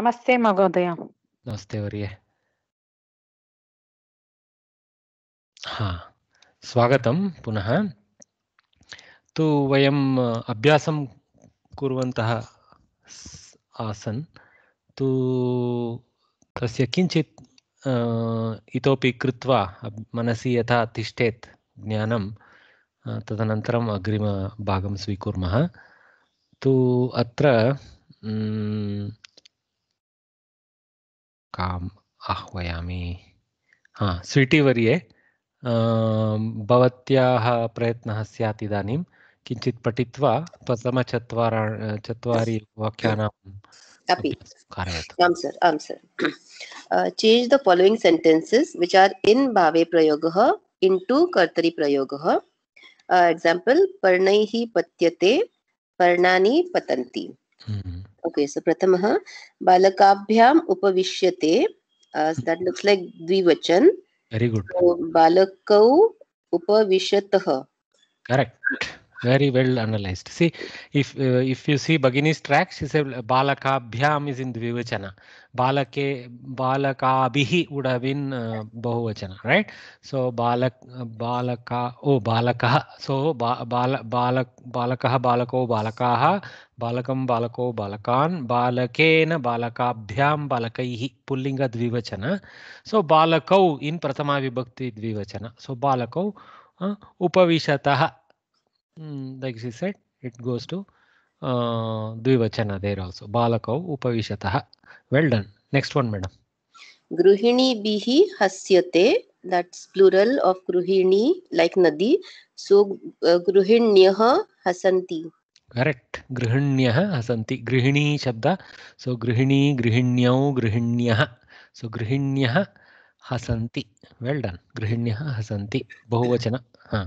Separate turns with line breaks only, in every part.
नमस्ते महोदय
नमस्ते वर्य हाँ स्वागत पुनः तो वह अभ्यास कुर्वन्तः आसन तो तस्य किञ्चित् इतोपि कृत्वा मनसि यथा तिष्ठेत् ज्ञानं तदनन्तरम् अग्रिमभागं स्वीकुर्मः तु अत्र काम आह्वयामी हाँ हा वर्ये अं, भवत्याः प्रयत्नः स्यात् इदानीं किञ्चित् पठित्वा प्रथम प्रथमचत्वारा चत्वारि वाक्यानां
आम सर आम sir change the following sentences which are in भावे प्रयोगः इन् टु कर्तरि प्रयोगः एक्साम्पल् पर्णैः पत्यते पर्णानि पतन्ति hmm. केस प्रथम बालकाभ्याम उपविश्यते लाइक द्विवचन वेरी गुड तो बालकौ उपविशतः
correct Very well analyzed. See, if uh, if you see Bagini's track, she said Balaka Bhyam is in Dvivachana. Balake Balaka Bihi would have been uh, Bahuvachana, right? So Balak Balaka oh Balaka. So ba, Balak Balak Balakaha Balako Balakaha Balakam Balako Balakan Balakena Balaka Bhyam Balakaihi Pullinga Dvivachana. So Balakau in Prathama Vibhakti Dvivachana. So Balakau uh, Upavishatah Mm, like she said, it goes to uh, Dvivachana there also. Balakau upavishataha. Well done. Next one, madam.
Gruhini bihi hasyate. That's plural of Gruhini, like Nadi. So uh, Gruhinyaha hasanti. Correct.
Grihinyaha hasanti. Grihini shabda. So Grihini, Grihinyau, Grihinyaha. So Grihinyaha hasanti. Well done. Grihinyaha hasanti. Bahuvachana. Huh.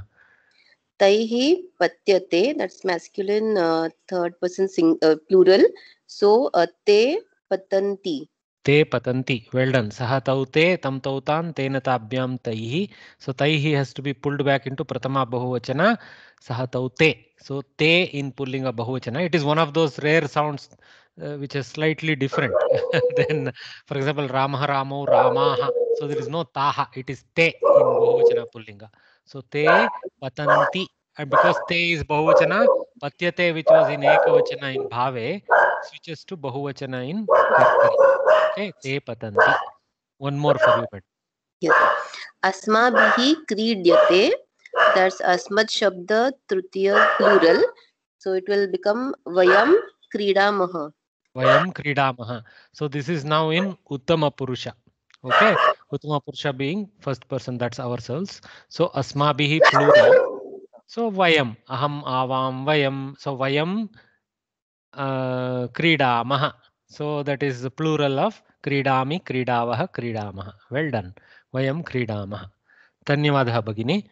Taihi patyate, that's masculine uh, third person sing, uh, plural. So, uh, te patanti.
Te patanti. Well done. Saha tau te, tam tau tan, tena tabhyam taihi. So, taihi has to be pulled back into pratama bahuvachana. Saha tau te. So, te in pulling a bahuvachana. It is one of those rare sounds uh, which is slightly different than, for example, Ramah, Ramo, Ramaha. So, there is no taha. It is te in bahuvachana pullinga. So te patanti. And because te is bahuvachana, patyate which was in ekavachana in bhave switches to bahuvachana in kartari. Okay, te patanti. One more for you, but.
yes अस्माभिः kridyate that's asmad shabda tritiya plural so it will become vayam kridamah
vayam kridamah so this is now in uttama purusha okay Utama Purusha being first person, that's ourselves. So Asmabhi plural. So Vayam, Aham Avam Vayam. So Vayam uh, Kridamaha. So that is the plural of Kridami, Kridavaha, Kridamaha. Well done. Vayam Kridamaha. धन्यवादः भगिनी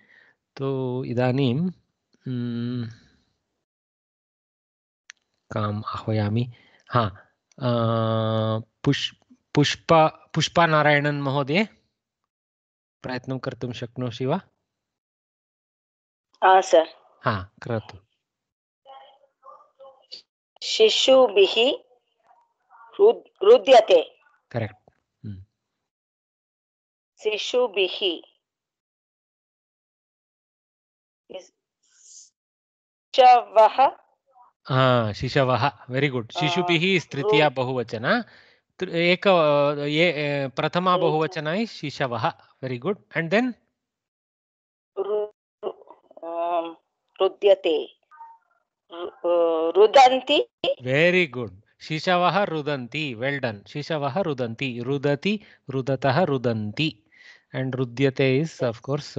तो इदानीं काम् आह्वयामि हा पुष् पुष्पा पुष्पा नारायणन् महोदये प्रयत्नं कर्तुं शक्नोषि वा सर् हा करोतु
शिशुभिः रुद्यते करेक्ट् हम्म. शिशुभिः
शिशवः
शिशवः वेरि गुड् शिशुभिः तृतीया बहुवचन एक ये प्रथमा बहुवचन है शिशव वेरी गुड एंड देन
रुद्यते रुदन्ति
वेरी गुड शिशव रुदंती वेल डन शिशव रुदंती रुदति रुदतः रुदंती एंड रुद्यते इज ऑफ कोर्स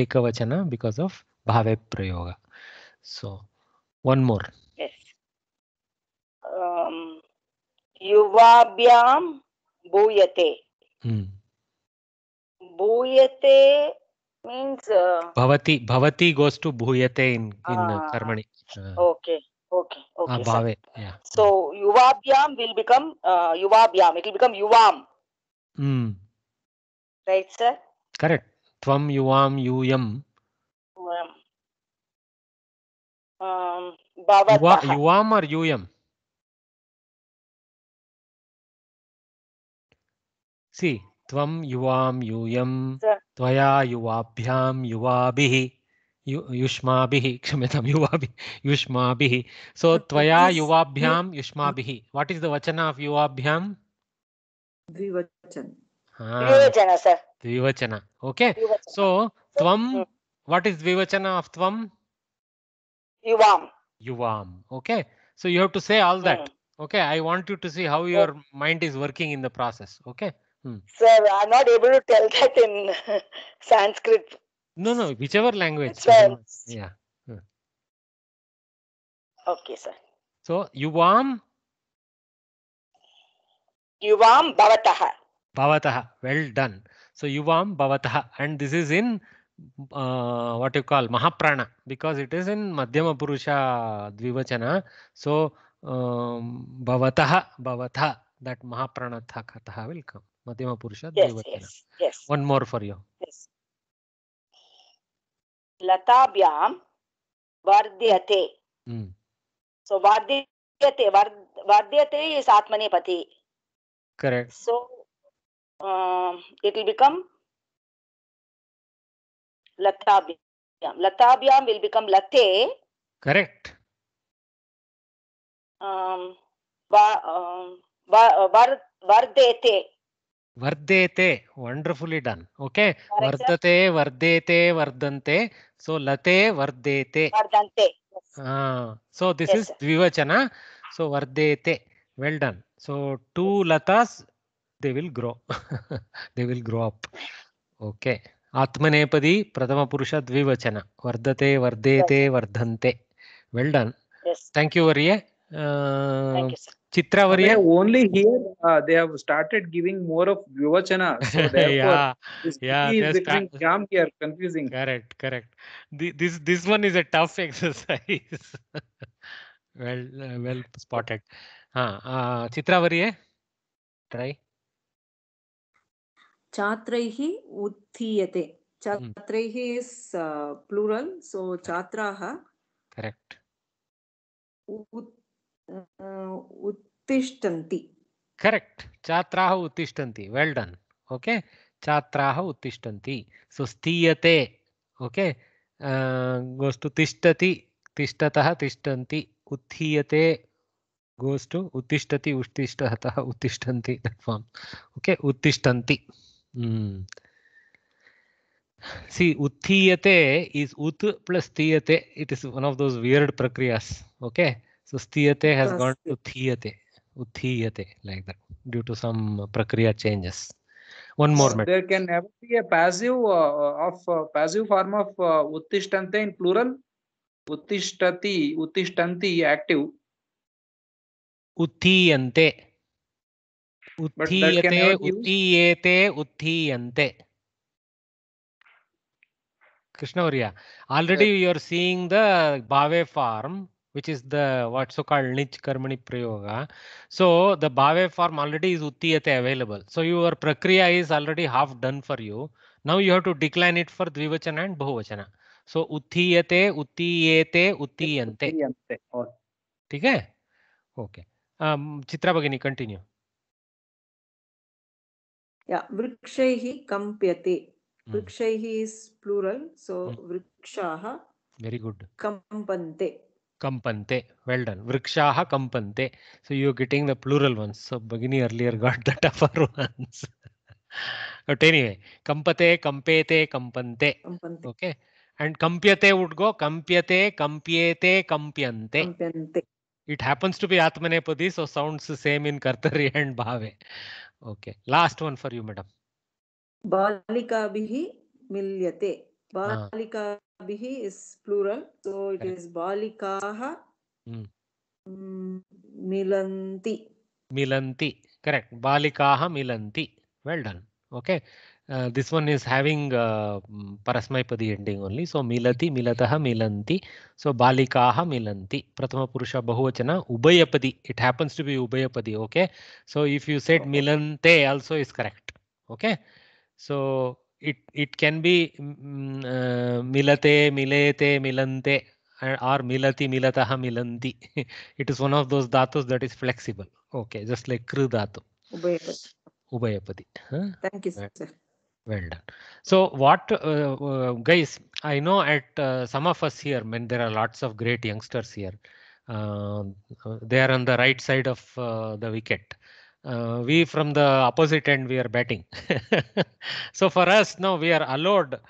एकवचन बिकॉज ऑफ भावे प्रयोग सो वन मोर
युवाभ्यां भूयते hmm. भूयते means uh,
bhavati bhavati goes to bhuyate in in uh, karmani uh,
okay okay okay uh, bhave, yeah. so yuvabhyam will become uh, yuvabhyam it will become yuvam mm. right sir
correct tvam yuvam yuyam um, yuvam or yuyam See, tvam yuam, yuyam tvaya yuvabhyam yuvabih yushmabih kshamatam yuabhi, yushmabih so tvaya yuvabhyam yushmabih what is the vachana of yuvabhyam dvivachana dvivachana sir dvivachana okay so tvam mm. what is dvivachana of tvam Yuam. Yuam. okay so you have to say all that mm. okay i want you to see how your mm. mind is working in the process okay Hmm.
Sir, I'm not able to tell that in Sanskrit.
No, no, whichever language. Sir. Yeah. Hmm. Okay, sir. So, yuvam?
Yuvam bhavataha.
Bhavataha. Well done. So, yuvam bhavataha. And this is in uh, what you call Mahaprana because it is in Madhyama Purusha Dvivachana. So, um, bhavataha, bhavataha, that Mahapranatha kataha will come. Madhyama Purusha. Yes, Devatana. yes, yes. One more for you. Yes.
Latabhyam Vardhyate. Mm. So Vardhyate, Vardhyate is Atmanepati. Correct. So uh, it will become Latabhyam. Latabhyam will become Late. Correct. Um, va, um, va, var, vardete.
Vardete, wonderfully done. Okay, Correct. Vardate, Vardete, Vardante. So Late, Vardete. Vardante. Yes. Ah, so this yes. is Dvivachana. So Vardete, well done. So two Latas, they will grow. they will grow up. Okay. Atmanepadi, Pradhama Purusha Dvivachana. Vardate, Vardete, yes. Vardante. Well done. Yes. Thank you, Variya. Uh, Thank you, sir. Chitravarya.
Only here uh, they have started giving more of
Vivachana. So yeah, yeah. Is becoming sta- calm here, confusing. Correct, correct. The, this this one is a tough exercise. well, uh, well spotted. Huh. Uh, Chitravarya, try.
छात्रैः उत्थीयते छात्रैः is plural so छात्राः
correct उत्तिष्ठन्ति correct छात्राः उत्तिष्ठन्ति वेल् done okay छात्राः उत्तिष्ठन्ति सो स्थीयते okay goes to तिष्ठति तिष्ठतः तिष्ठन्ति उत्थीयते गोस् टु उत्तिष्ठति उत्तिष्ठतः उत्तिष्ठन्ति फार्म् ओके उत्तिष्ठन्ति See, utthiyate is ut plus thiyate. It is one of those weird prakriyas. Okay. So stiyate has That's gone to thiyate, uthiyate, like that, due to some prakriya changes. One more. So method. there
can never be a passive uh, of uh, passive form of uh, uttishtante in plural. Uttishtati, uttishtanti, active.
Uttiyante. Uttiyate, uttiyete, uttiyante. Krishna Uriya, already yes. you are seeing the Bhave form. which is the what so called nich karmani prayoga. So the bhave form already is uttiyate available. So your prakriya is already half done for you. Now you have to decline it for dvivachana and bahuvachana. So uttiyate, uttiyete, uttiyante. ठीक है okay Chitra भगिनी continue
या वृक्षैः कम्प्यते वृक्षैः is plural so vrikshaha very good kampante
Kampante. Well done. Vrikshaha kampante. So you're getting the plural ones. So Bhagini earlier got the tougher ones. but anyway, kampate, kampete, kampante. kampante. Okay. And kampyate would go kampyate, kampyete, kampyante. kampyante. It happens to be Atmanepadi, so sounds the same in Kartari and Bhave. Okay. Last one for you, madam.
बालिकाभिः मिल्यते हाँ। बालिका बालिकाभिः is plural सो तो it is बालिकाः
हम्म।
मिलन्ति
मिलन्ति correct बालिकाः मिलन्ति well done okay this one is having परस्मैपदी एंडिंग ओनली सो मिलति मिलतः मिलन्ति सो बालिकाः मिलन्ति प्रथमपुरुष बहुवचन उभयपदी इट हैपेंस टू बी उभयपदी okay so if you said मिलन्ते also is correct okay so it it can be mm, mm, uh, milate milete milante or milati milataha milanti it is one of those dhatus that is flexible okay just like kru dhatu ubhayapadi ubhayapadi huh? thank you sir well done so what uh, uh, guys i know at uh, some of us here mean there are lots of great youngsters here uh, uh, they are on the right side of the wicket uh, we from the opposite end we are betting. so for us now we are allowed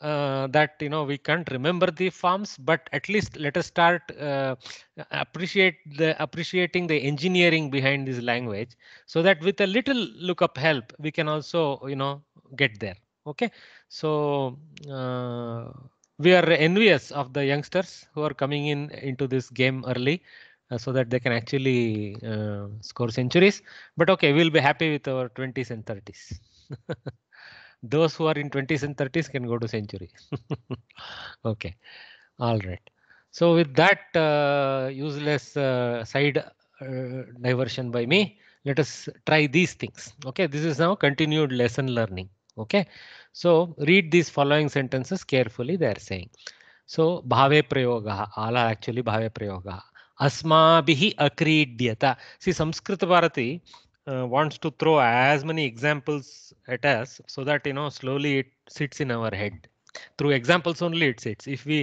uh, that you know we can't remember the forms but at least let us start uh, appreciate the appreciating the engineering behind this language so that with a little lookup help we can also you know get there okay so uh, we are envious of the youngsters who are coming in into this game early uh, so that they can actually uh, score centuries. But OK, we'll be happy with our 20s and 30s. Those who are in 20s and 30s can go to century. OK, all right. So with that uh, useless uh, side uh, diversion by me, let us try these things. OK, this is now continued lesson learning. OK, so read these following sentences carefully. They are saying so bhave prayoga. Ala actually bhave prayoga. अस्माभिः अक्रीड्यत See Samskrita Bharati uh, wants to throw as many examples at us so that you know slowly it sits in our head through examples only it sits if we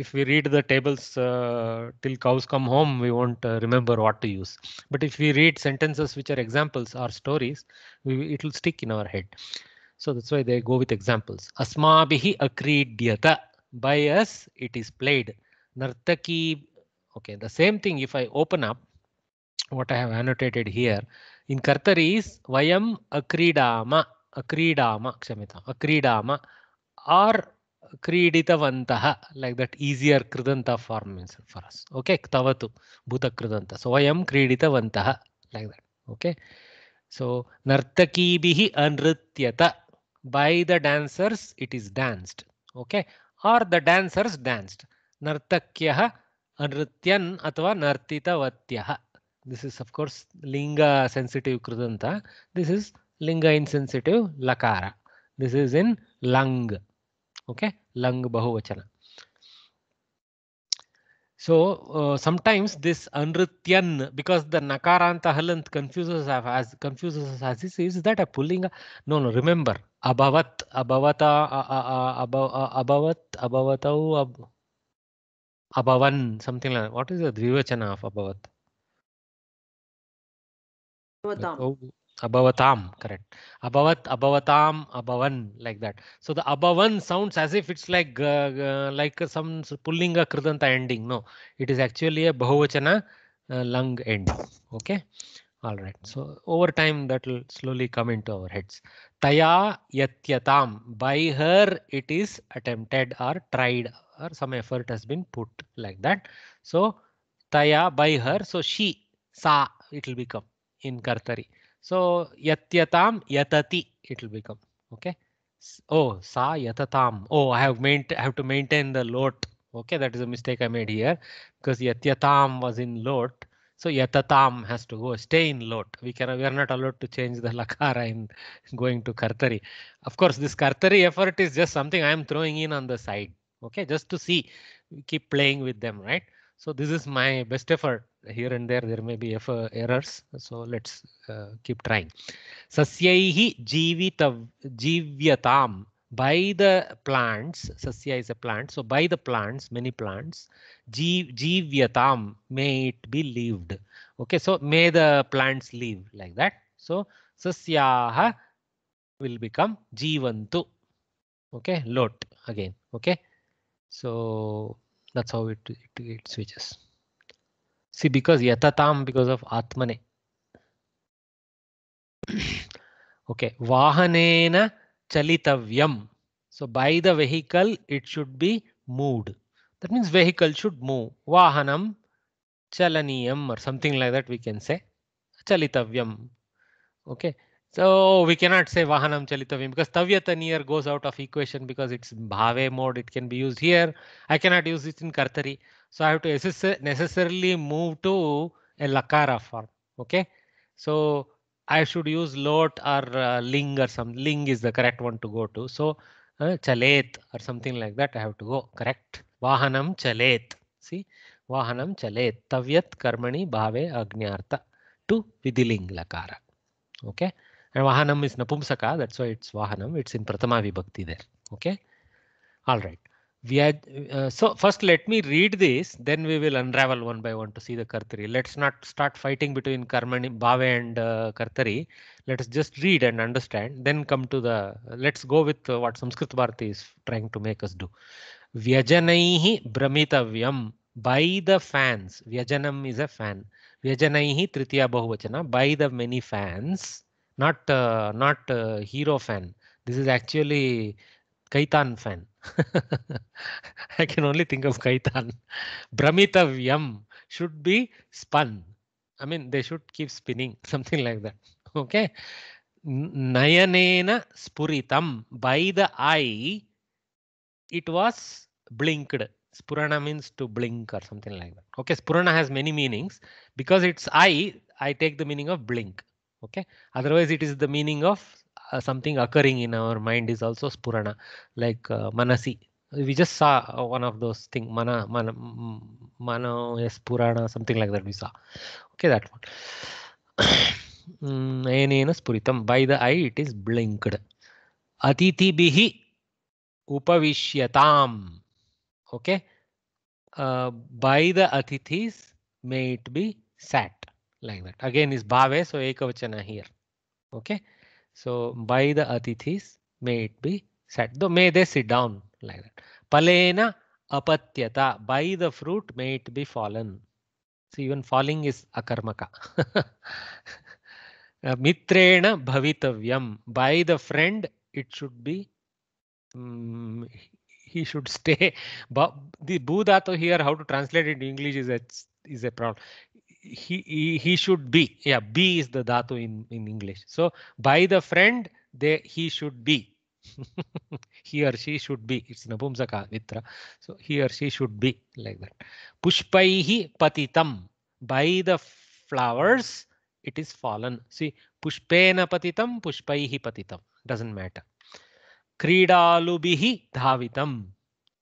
if we read the tables uh, till cows come home we won't uh, remember what to use but if we read sentences which are examples or stories it will stick in our head so that's why they go with examples asmabhi akridyata by us it is played nartaki Okay, the same thing if I open up what I have annotated here in Kartari is Vayam Akridama, Akridama, Kshamita, Akridama or Kriditavantaha like that easier Kridanta form means for us. Okay, Ktavatu, Bhuta Kridanta. So Vayam Kriditavantaha like that. Okay, so bihi Anrityata by the dancers it is danced. Okay, or the dancers danced. Nartakyaha नृत्यन् अथवा नर्तितवत्यः this is of course लिङ्ग sensitive कृदन्त this is लिङ्ग insensitive लकार this is in लङ्ग् okay लङ्ग् बहुवचन so uh, sometimes this anrityan because the nakaranta halant confuses us as confuses us as this is that a pullinga no no remember abhavat abhavata abhavat abhavatau ab Abhavan, something like What is the Dvivachana of Abhavat? Abhavatam. Oh, abhavatam, correct. Abhavat, Abhavatam, Abhavan, like that. So the Abhavan sounds as if it's like uh, uh, like some pulling a Kridanta ending. No, it is actually a Bahuvachana uh, lung end. Okay. All right. So over time that will slowly come into our heads. Taya yatyatam. By her it is attempted or tried or some effort has been put like that. So taya by her. So she sa it will become in kartari. So yatyatam yatati it will become. Okay. Oh sa yatatam. Oh, I have I have to maintain the lot. Okay, that is a mistake I made here because yatyatam was in lot. So yatatam has to go stay in lot. We can we are not allowed to change the lakara in going to kartari. Of course, this kartari effort is just something I am throwing in on the side okay just to see keep playing with them right so this is my best effort here and there there may be errors so let's uh, keep trying sasyaihi jivita jivyatam by the plants sasya is a plant so by the plants many plants jivyatam may it be lived okay so may the plants live like that so sasyaha will become jivantu okay lot again okay so that's how it, it, it switches. See, because yatatam, because of atmane. okay, vahanena chalitavyam. So by the vehicle, it should be moved. That means vehicle should move. Vahanam chalaniyam or something like that we can say. Chalitavyam. Okay, So we cannot say Vahanam Chalitavim because Tavyata near goes out of equation because it's Bhave mode. It can be used here. I cannot use it in Kartari. So I have to necessarily move to a Lakara form. Okay. So I should use lot or uh, ling or some ling is the correct one to go to. So uh, chalet or something like that. I have to go correct. Vahanam chalet. See Vahanam chalet. Tavyat karmani bhave agnyartha to vidiling lakara. Okay. Vahanam is Napumsaka, that's why it's Vahanam. It's in Pratama Vibhakti there. Okay. All right. We had, uh, so first let me read this, then we will unravel one by one to see the Kartari. Let's not start fighting between Karmani, Bhave and uh, Kartari. Let us just read and understand, then come to the, let's go with uh, what Sanskrit Bharati is trying to make us do. Vyajanaihi Brahmitavyam by the fans. Vyajanam is a fan. Vyajanaihi Tritiya Bahuvachana by the many fans. not uh, not uh, hero fan. This is actually Kaitan fan. I can only think of Kaitan. vyam should be spun. I mean, they should keep spinning, something like that. Okay. Nayanena Spuritam. By the eye, it was blinked. Spurana means to blink or something like that. Okay, Spurana has many meanings. Because it's eye, I take the meaning of blink okay otherwise it is the meaning of uh, something occurring in our mind is also spurana like uh, manasi we just saw uh, one of those thing mana mana mano is purana something like that we saw okay that one mm, puritam by the eye it is blinked. ಬಲಂಕಡ bihi ಉಪವಶಯತಾಂ Okay, uh, by the atithis may it be sat like that. Again is bhave, so ekavachana here. Okay, so by the atithis may it be sat. Though may they sit down like that. Palena apatyata by the fruit may it be fallen. So even falling is akarmaka. Uh, Mitrena bhavitavyam by the friend it should be. Um, he should stay. But the to here, how to translate it in English is a is a problem he, he, should be yeah be is the dhatu in in english so by the friend they he should be he or she should be it's napumsaka mitra so he or she should be like that pushpaihi patitam by the flowers it is fallen see pushpena patitam pushpaihi patitam doesn't matter kridalubihi dhavitam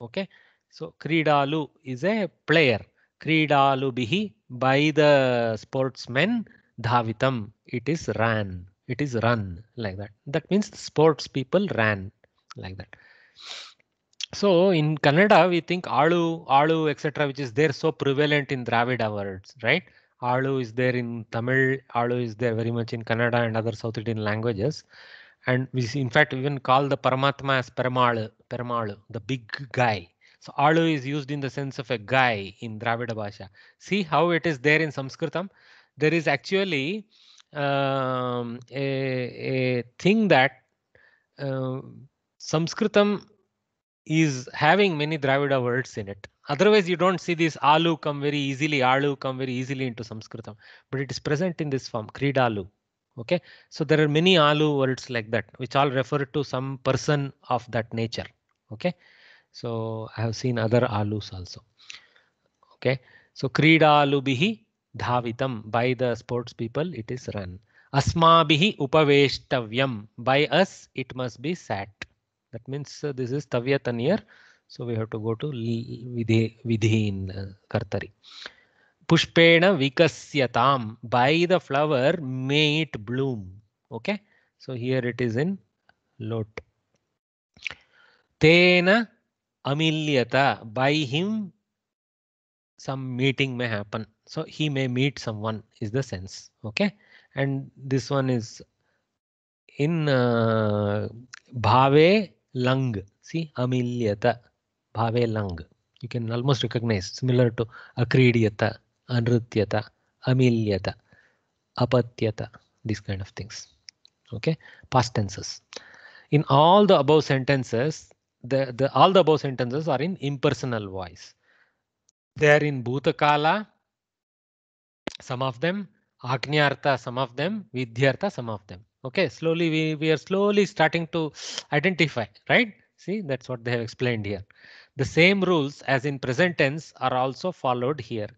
okay so kridalu is a player Kridalubihi by the sportsmen Dhavitam. It is ran. It is run like that. That means sports people ran like that. So in Kannada, we think Alu, Alu, etc., which is there so prevalent in Dravida words, right? Alu is there in Tamil, Alu is there very much in Kannada and other South Indian languages. And we in fact even call the Paramatma as Paramalu, Paramalu, the big guy, so Alu is used in the sense of a guy in Dravida Bhasha. See how it is there in Sanskritam. There is actually um, a, a thing that uh, Sanskritam is having many Dravida words in it. Otherwise, you don't see this alu come very easily, alu come very easily into Sanskritam, but it is present in this form, kridalu. Okay, so there are many alu words like that, which all refer to some person of that nature. Okay. So I have seen other alus also. Okay, so krida kridalubihi dhavitam by the sports people it is run. Asma Asmabihi upaveshtavyam by us it must be sat. That means uh, this is tanir. So we have to go to vidhi, vidhi in uh, kartari. Pushpena vikasyatam by the flower may it bloom. Okay, so here it is in lot. Tena Amilyata. By him, some meeting may happen. So he may meet someone is the sense. OK, and this one is in uh, bhave lang. See, amilyata, bhave lang. You can almost recognize similar to akridyata, anrutyata, amilyata, apatyata, these kind of things. OK, past tenses. In all the above sentences, the, the all the above sentences are in impersonal voice. They are in Bhutakala, some of them, Agnyartha, some of them, Vidyartha, some of them. Okay, slowly we, we are slowly starting to identify, right? See, that's what they have explained here. The same rules as in present tense are also followed here.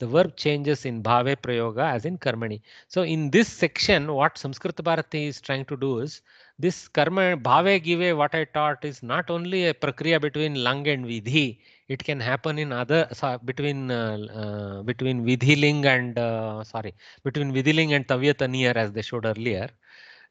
The verb changes in Bhave Prayoga as in Karmani. So in this section, what Sanskrit Bharati is trying to do is this karma bhave give what I taught is not only a prakriya between lung and vidhi. It can happen in other so between uh, uh, between vidhiling and uh, sorry between vidhiling and tavyataniyar as they showed earlier.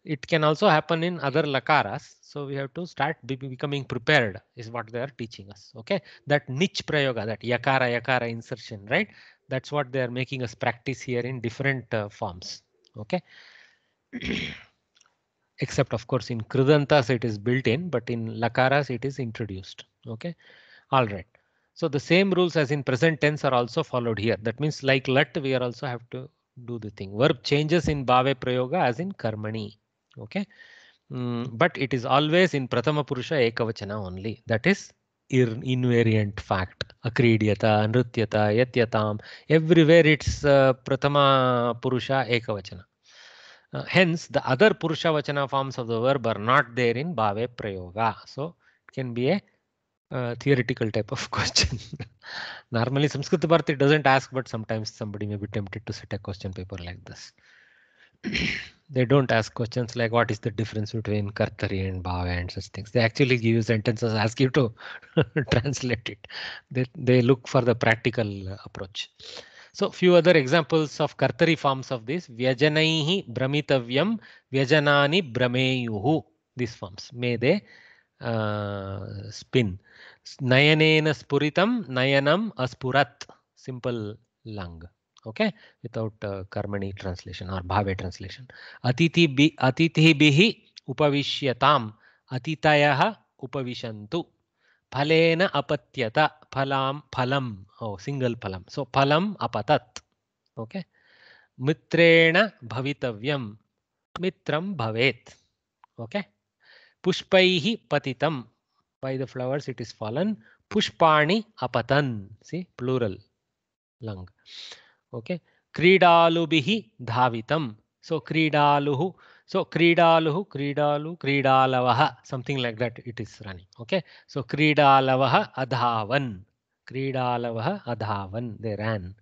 It can also happen in other lakaras. So we have to start be becoming prepared is what they are teaching us. Okay, that niche prayoga that yakara yakara insertion right. That's what they are making us practice here in different uh, forms. Okay. except of course in Kridantas it is built in, but in Lakaras it is introduced. Okay, all right. So the same rules as in present tense are also followed here. That means like let we are also have to do the thing. Verb changes in Bhave Prayoga as in Karmani. Okay, mm, but it is always in Pratama Purusha Ekavachana only. That is invariant fact. Akridyata, Nrityata, Yatyatam. Everywhere it's uh, Pratama Purusha Ekavachana. Uh, hence, the other Purusha Vachana forms of the verb are not there in Bhave Prayoga. So it can be a uh, theoretical type of question. Normally Sanskrit Bharati doesn't ask, but sometimes somebody may be tempted to set a question paper like this. they don't ask questions like what is the difference between Kartari and bave and such things. They actually give you sentences, ask you to translate it. They, they look for the practical approach. So few other examples of Kartari forms of this. Vyajanaihi Bramitavyam Vyajanani Brameyuhu. These forms. May they uh, spin. Nayanena Spuritam Nayanam Aspurat. Simple lang Okay. Without uh, Karmani translation or Bhave translation. atithi bi atithi Bihi upavishyatam Atitayah Upavishantu. ಫಲೇನ ಅಪತ್ಯತ ಫಲಾಂ ಫಲಂ O single ಫಲಂ so ಫಲಂ ಅಪತತ್ okay ಮಿತ್ರೇಣ ಭವಿತವ್ಯಂ ಮಿತ್ರಂ ಭವೇತ್ okay ಪುಷ್ಪೈ ಪತಿತಂ by the flowers it is fallen ಪುಷ್ಪಾಣಿ ಅಪತನ್ ಸಿ ಪ್ಲೂರಲ್ ಲಂಗ್ ಓಕೆ ಕ್ರೀಡಾಲುಭಿ ಧಾವಿತಂ ಸೊ ಕ್ರೀಡಾಲು So Kridaluhu, Kridalu, Kridalavaha, something like that it is running. Okay. So Kridalavaha Adhavan. Kridalavaha Adhavan. They ran.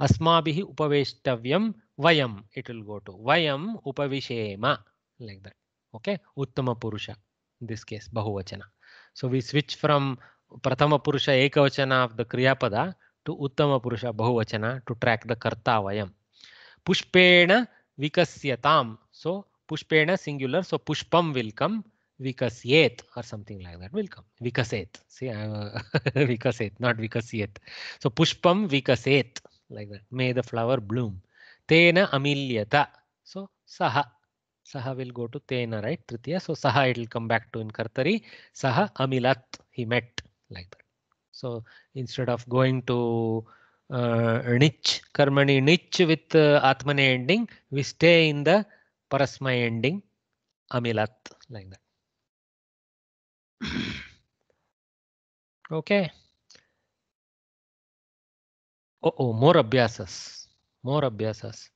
Asmabihi Upaveshtavyam Vayam. It will go to Vayam Upavishema. Like that. Okay. Uttama Purusha. In this case, Bahuvachana. So we switch from Pratama Purusha Ekavachana of the Kriyapada to Uttama Purusha Bahuvachana to track the Karta Vayam. Pushpena Vikasyatam. So Pushpena singular, so pushpam will come. Vikasyet or something like that will come. Vikaset. See, I have a Vikaset, not Vikasyet. So pushpam Vikaset, like that. May the flower bloom. Tena amilyata. So saha. Saha will go to tena, right? Tritiya. So saha it will come back to in Kartari. Saha amilat. He met like that. So instead of going to uh, nich, karmani nich with uh, atmane ending, we stay in the parasmay ending amilat like that. okay. Oh, oh, more abhyasas, more abhyasas.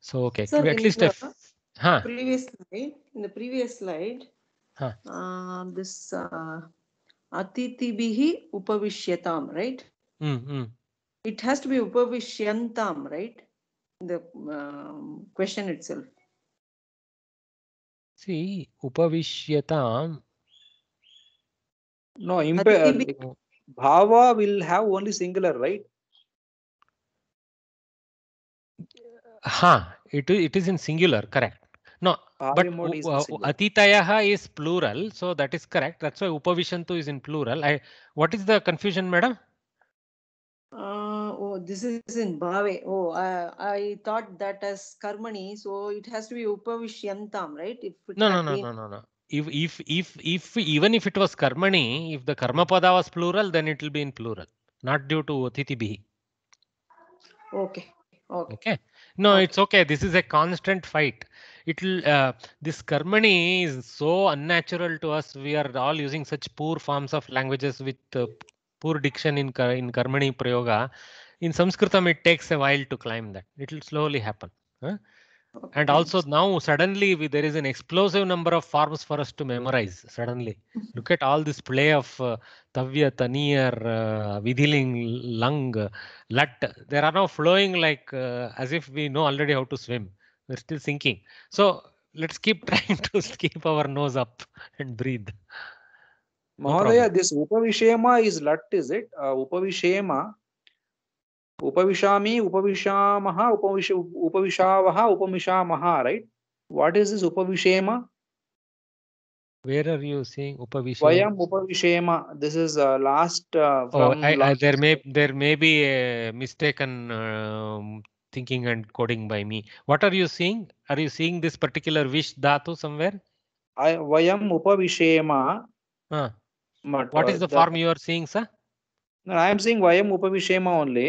So okay, Sir, at least the, a huh.
previous slide. In the previous slide, huh. uh, this uh, atitibihi upavishyatam, right? Mm, mm. It has to be upavishyantam, right? The um, question itself.
See, upavishyataam. No, impair.
Bhava will have only singular, right?
Ha, it, it is in singular, correct. No, but uh, atitayaha is plural, so that is correct. That's why upavishantu is in plural. I, what is the confusion, madam?
this is in Bhave. Oh, uh, I thought that as Karmani, so it has to be Upavishyantam, right? If no, no, no, no,
no, no. If, if, if, if, even if it was Karmani, if the Karmapada was plural, then it will be in plural, not due to othiti Bihi. Okay. Okay. okay. No, okay. it's okay. This is a constant fight. It'll uh, this Karmani is so unnatural to us. We are all using such poor forms of languages with uh, poor diction in in Karmani Prayoga in Sanskritam, it takes a while to climb that. It will slowly happen. Huh? Okay. And also now suddenly we, there is an explosive number of forms for us to memorize. Suddenly, mm-hmm. look at all this play of uh, Tavya, Tanir, uh, Vidhiling, Lung, Lat. They are now flowing like uh, as if we know already how to swim. We're still sinking. So let's keep trying to keep our nose up and breathe. No
this Upavishema is Lat, is it? Uh, Upavishema Upavishami, Upavishamaha, उपविश Upavishavaha, Upamishamaha, right what is this उपविशेम
Where are you seeing Upavishema? Vayam
Upavishema. This is uh, last uh, from. Oh, I, last... I, there
may there may be a mistaken um, thinking and coding by me. What are you seeing? Are you seeing this particular wish dhatu somewhere?
I Vayam Upavishema.
ah uh, what uh, is the, the, form you are seeing, sir? No,
I am seeing Vayam Upavishema only.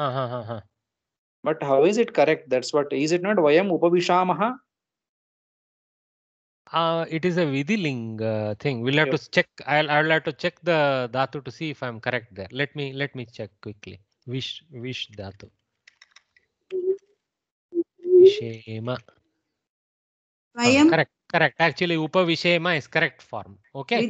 हाँ हाँ हाँ हाँ but how is it correct that's what is it not vayam upavishamaha
uh, it is a vidiling uh, thing we'll have yeah. to check I'll, I'll have to check the dhatu to see if i'm correct there let me let me check quickly vish vish dhatu vishema vayam uh, correct correct actually upavishema is correct form okay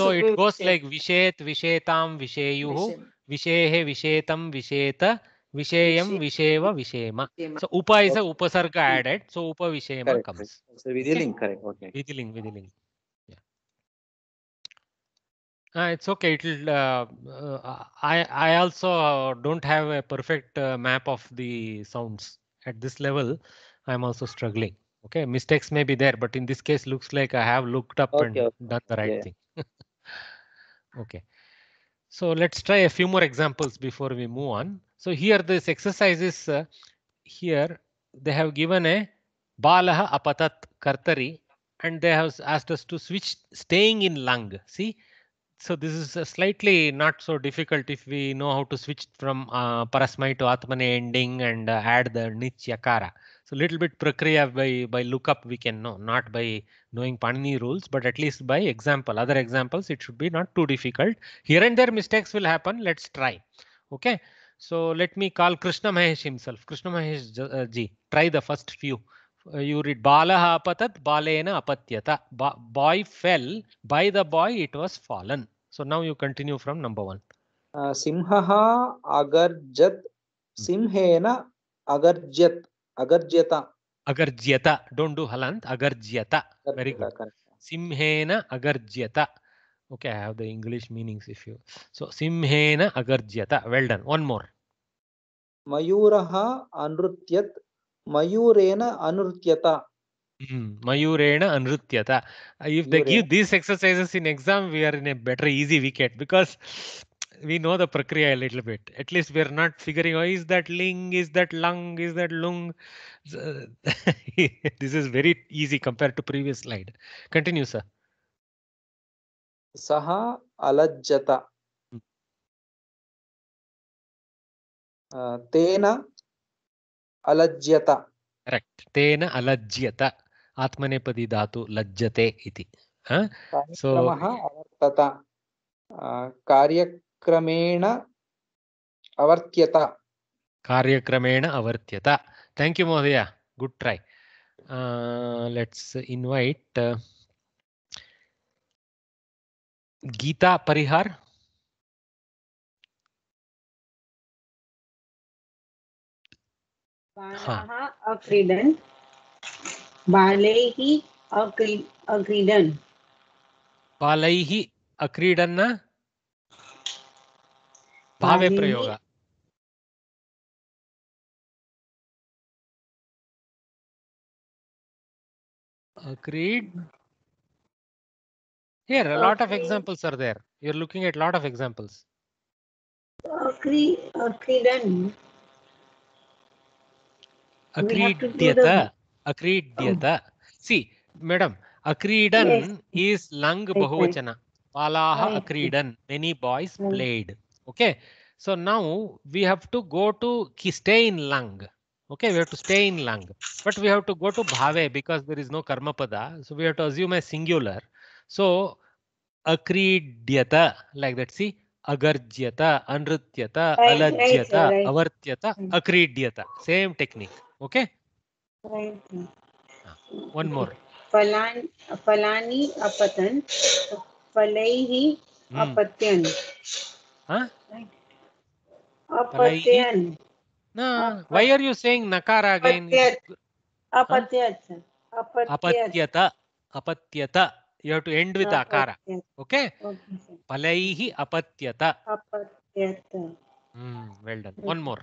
so it goes like vishet vishetam visheyuh vishehe vishetam visheta Vishayam, Visheva, Vishema. So upa is a upasarga hmm. added. So upa Vishema correct. comes. So Vidhiling, okay. correct. Okay. Vidhiling, Vidhiling. Yeah. Uh, it's okay. It'll. Uh, uh, I I also don't have a perfect uh, map of the sounds at this level. I'm also struggling. Okay, mistakes may be there, but in this case, looks like I have looked up okay, and okay. done the right yeah. thing. okay. So let's try a few more examples before we move on. So here this exercise is uh, here they have given a balah apatat kartari and they have asked us to switch staying in lung. See, so this is uh, slightly not so difficult if we know how to switch from uh, parasmai to atmane ending and uh, add the nich So So little bit prakriya by, by lookup we can know, not by knowing Panini rules, but at least by example. Other examples, it should be not too difficult. Here and there mistakes will happen. Let's try. Okay. So let me call Krishna Mahesh himself. Krishna Mahesh uh, ji, try the first few. Uh, you read Balaha apatat balena apatyata. Ba boy fell, by the boy it was fallen. So now you continue from number one.
Uh, Simhaha agarjat, simhena agarjat,
agarjata. Agarjata, don't do halant, agarjata. Very good. Simhena agarjata. okay i have the english meanings if you so simhena agarjyata well done one more
मयूरः अनृत्यत् मयूरेण अनृत्यत
Mayurena Anrutyata. If they give these exercises in exam, we are in a better, easy wicket because we know the prakriya a little bit. At least we are not figuring, oh, is that ling, is that lung, is that lung? this is very easy compared to previous slide. Continue, sir.
Saha alajjata. तेन अलज्यत
तेन अलज्यत आत्मनेपदी धातु लज्जते इति
so अवर्तत कार्यक्रमेण अवर्त्यत
कार्यक्रमेण अवर्त्यत थैंक यू महोदय good try let's invite Gita Parihar
बालाः अक्रीडन्
बालैः अक्री अक्रीडन्
बाले ही अक्रीडन् ना
भावे प्रयोग अक्रीड
Here, a lot of examples are there. You're looking at lot of examples.
Agreed. Agreed.
akridyata akridyata see madam akridan yes. is lang bahuvachana balaha right. akridan many boys right. played okay so now we have to go to stay in lang okay we have to stay in lang but we have to go to bhave because there is no karma pada so we have to assume a singular so akridyata like that see agarjyata anrutyata right, alajyata right, right. avartyata akridyata same technique okay right one more
falan falani apatan falaihi
hmm. apatyan huh
right. apatyan no
why are you saying nakara again
apatyat
apatyata apatyata you have to end with akara okay palaihi apatyata
apatyata
hmm well done one more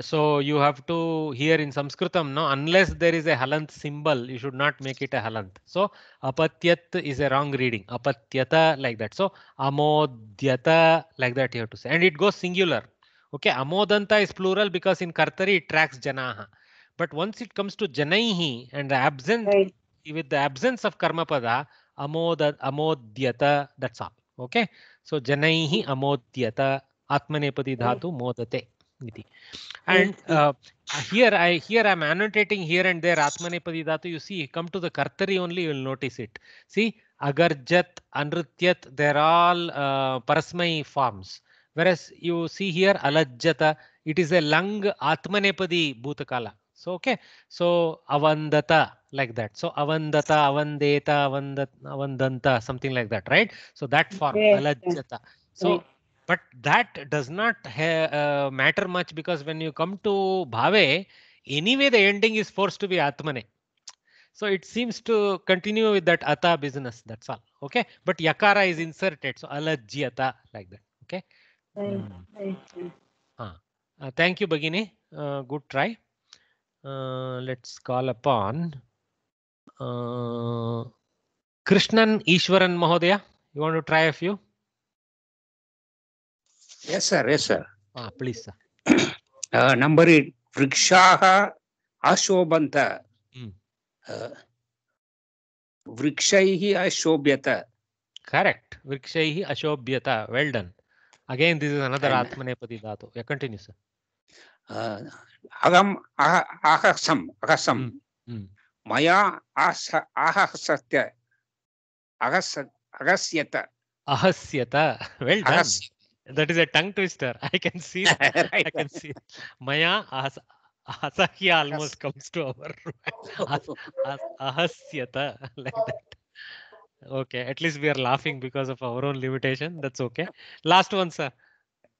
So you have to here in Sanskritam, no, unless there is a halant symbol, you should not make it a halant. So apatyat is a wrong reading. Apatyata like that. So amodyata like that you have to say. And it goes singular. Okay, amodanta is plural because in Kartari it tracks janaha. But once it comes to janaihi and the absence right. with the absence of karmapada, amod amodyata, that's all. Okay, so janaihi hmm. amodyata, atmanepati hmm. dhatu modate. Niti. And uh, here I here I'm annotating here and there Atmanepadi Dhatu. You see, come to the Kartari only, you'll notice it. See, Agarjat, Anrutyat, they're all uh, Parasmai forms. Whereas you see here Alajjata, it is a lung Atmanepadi Bhutakala. So, okay. So, Avandata like that. So, Avandata, Avandeta, Avandat, Avandanta, something like that, right? So, that form, yes. Alajjata. So, but that does not ha- uh, matter much because when you come to Bhave, anyway the ending is forced to be Atmane. So it seems to continue with that Ata business. That's all. Okay. But Yakara is inserted. So Alajyata like that. Okay.
Hmm.
Uh, thank you, Bagini. Uh, good try. Uh, let's call upon uh, Krishnan Ishwaran Mahodaya. You want to try a few?
yes sir yes sir ah please sir uh, number 8 ashobanta uh, vrikshaihi ashobyata
correct vrikshaihi ashobyata well done again this is another and, atmanepadi dhatu yeah continue sir
uh, agam ahasam ahasam mm, mm. maya ahasatya ahasyata
ahasyata well done ahasyata That is a tongue twister. I can see. right. I can see. Maya as Asahya almost comes to our ahasyata like that. Okay, at least we are laughing because of our own limitation. That's okay. Last one, sir.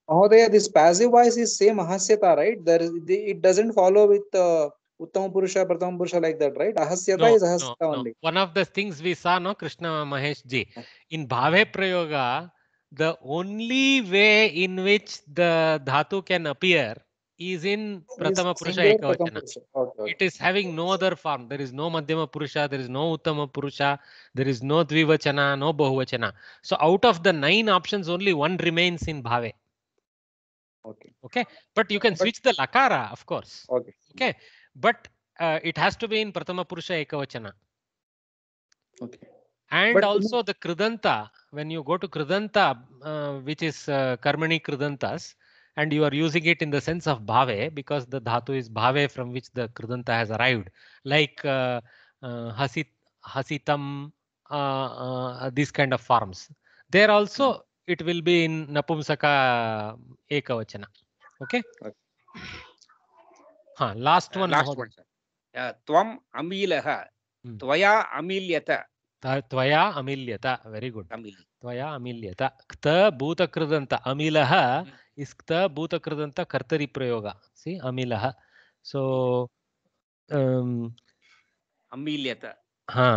Oh, there. This passive voice is same ahasyata, right? There is it doesn't follow with. Uh... Uttam Purusha, Pratham Purusha, like that, right? Ahasyata no, is Ahasyata no, only. No.
One of the things we saw, no, Krishna Mahesh ji, in Bhave Prayoga, the only way in which the dhatu can appear is in Pratama Purusha Ekavachana. It is having no other form. There is no Madhyama Purusha, there is no Uttama Purusha, there is no Dvivachana, no Bahuvachana. So out of the nine options, only one remains in Bhave. Okay. Okay. But you can switch the Lakara, of course. Okay. Okay. But uh, it has to be in Pratama Purusha Ekavachana. Okay. And but also the Kridanta, when you go to Kridanta, uh, which is uh, Karmani Kridantas, and you are using it in the sense of bhave because the dhatu is bhave from which the kridanta has arrived like uh, uh, hasit hasitam uh, uh these kind of forms there also hmm. it will be in napumsaka uh, ekavachana okay, okay. huh, last uh, one last one
sir. tvam amilaha hmm. tvaya amilyata
त्वया अमिल्यत very good त्वया अमिल्यत क्त भूतकृदंत अमिल is क्त भूतकृदन्त कर्तरि प्रयोग सि अमिल सो अमिल्यत हाँ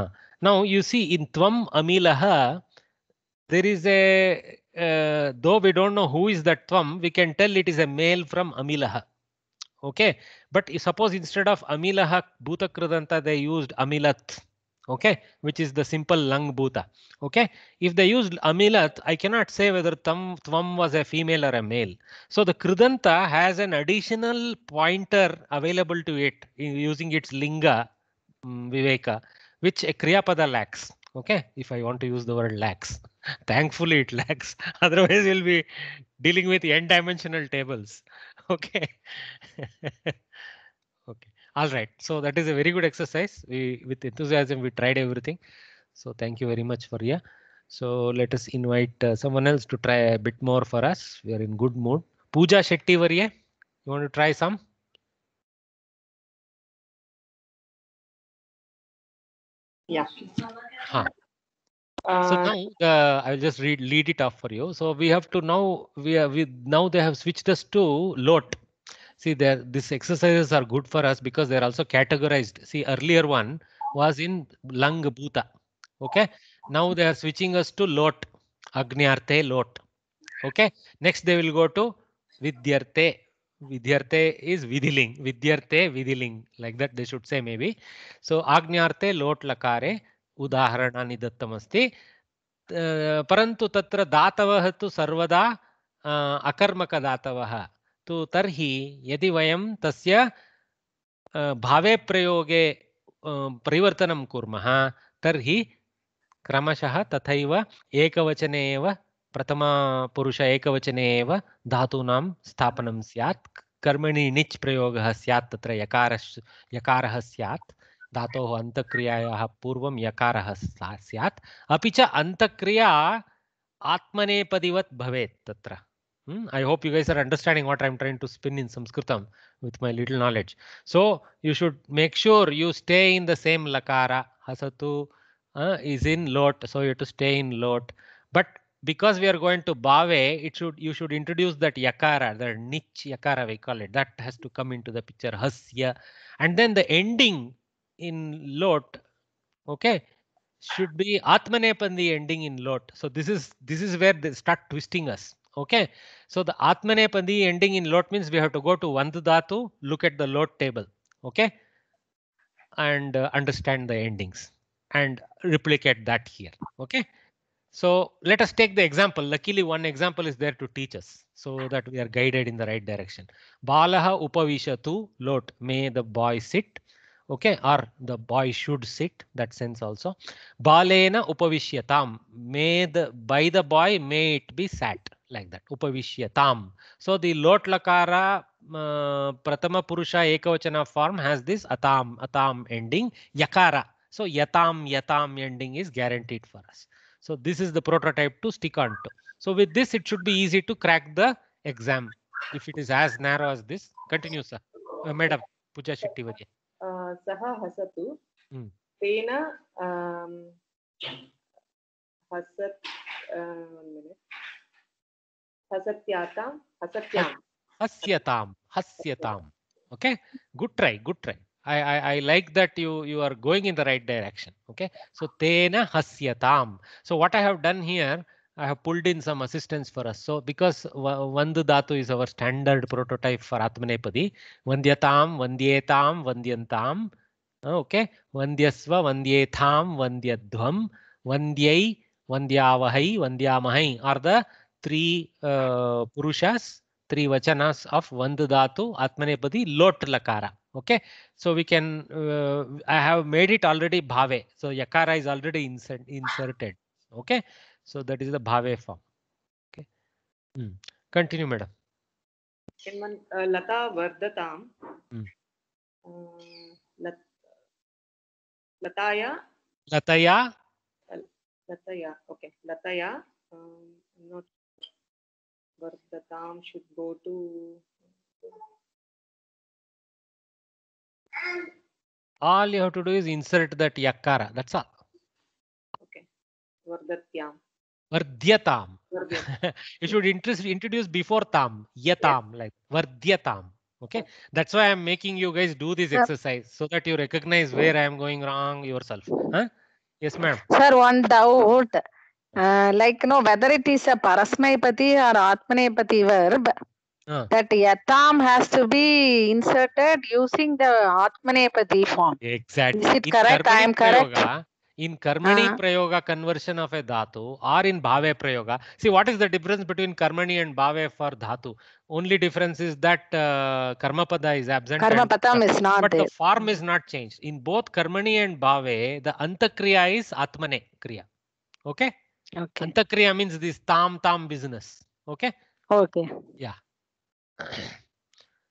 नौ यु सी इन त्वम् अमिल देर is a though we don't know who is that त्वं we can tell it is a male from अमिल okay but suppose instead of अमिल भूतकृदंत they used amilat okay, which is the simple lung bhuta. Okay, if they used amilat, I cannot say whether tam thvam was a female or a male. So the krudanta has an additional pointer available to it using its linga um, viveka, which a kriyapada lacks. Okay, if I want to use the word lacks, thankfully it lacks. Otherwise, we'll be dealing with n-dimensional tables. Okay. All right. So that is a very good exercise. We with enthusiasm we tried everything. So thank you very much for yeah. So let us invite uh, someone else to try a bit more for us. We are in good mood. Pooja Shetty were You want to try some?
Yeah. Huh. Uh, so now
uh, I'll just read lead it off for you. So we have to now we are we now they have switched us to lot. see there this exercises are good for us because they are also categorized see earlier one was in lung bhuta okay now they are switching us to lot agnyarthe lot okay next they will go to vidyarthe vidyarthe is vidhiling vidyarthe vidhiling like that they should say maybe so agnyarthe lot lakare udaharanani dattamasti tatra datavah tu sarvada akarmaka datavah तो तर्हि यदि वयं तस्य भावे प्रयोगे परिवर्तनं कुर्मः तर्हि क्रमशः तथैव एकवचने एव प्रथमपुरुष एकवचने एव धातूनां स्थापनं स्यात् कर्मणि णिच् प्रयोगः स्यात् तत्र यकारः यकारः स्यात् धातोः अन्तःक्रियायाः पूर्वं यकारः स्यात् अपि च अन्तःक्रिया आत्मनेपदिवत् भवेत् तत्र Hmm? I hope you guys are understanding what I'm trying to spin in Sanskritam with my little knowledge. So you should make sure you stay in the same lakara. Hasatu uh, is in lot, so you have to stay in lot. But because we are going to bave, it should you should introduce that yakara, the niche yakara we call it. That has to come into the picture. Hasya, and then the ending in lot. Okay, should be Atmanepandi ending in lot. So this is this is where they start twisting us. Okay, so the Atmanepadi ending in lot means we have to go to Vandadhatu, look at the lot table. Okay, and uh, understand the endings and replicate that here. Okay, so let us take the example. Luckily, one example is there to teach us so that we are guided in the right direction. Balaha upavishatu lot. May the boy sit okay or the boy should sit that sense also balena upavishyatam may the by the boy may it be sat like that upavishya tam so the lot lakara uh, prathama purusha ekavachana form has this atam atam ending yakara so yatam yatam ending is guaranteed for us so this is the prototype to stick on to so with this it should be easy to crack the exam if it is as narrow as this continue sir uh, madam puja shetty vaje
saha hasatu
hmm.
tena um hasat one minute हस्यताम
हस्यताम okay good try good try I, I, I like that you you are going in the right direction. Okay. So tena hasyatam. So what I have done here, I have pulled in some assistance for us. So because Vandu Dhatu is our standard prototype for Atmanepadi, Vandyatam, Vandyetam, Vandyantam, okay, Vandyasva, Vandyetam, Vandyadhvam, Vandyai, Vandyavahai, Vandyamahai are the three uh, purushas, three vachanas of vand dhatu Atmanepadi, Lot Lakara. Okay, so we can, uh, I have made it already Bhave. So Yakara is already insert, inserted. Okay, so that is the Bhave form. Okay, hmm. continue, madam.
Lata Vardatam. Hmm. Lataya.
Lataya.
Lataya. Okay. Lataya. Um, not Vartatam should go to.
All you have to do is insert
that yakkara. That's all.
Okay. Vardatyam.
Vardhyatam. tam. you should introduce before tam. Yatam. Yes. Like Vardhyatam. Okay. That's why I'm making you guys do this exercise so that you recognize where I am going wrong yourself. Huh? Yes, ma'am.
Sir, one doubt. Uh, like no whether it is a parasmaipati or atmanepati verb uh. that yatam has to be inserted using the atmanepati form
exactly is it in correct i am correct prayoga, in karmani uh-huh. prayoga conversion of a dhatu or in bhave prayoga see what is the difference between karmani and bhave for dhatu only difference is that uh, karmapada is absent karmapadam is not but there. the form is not changed in both karmani and bhave the antakriya is atmane kriya okay Okay. Antakriya means this tam tam business. Okay. Okay. Yeah.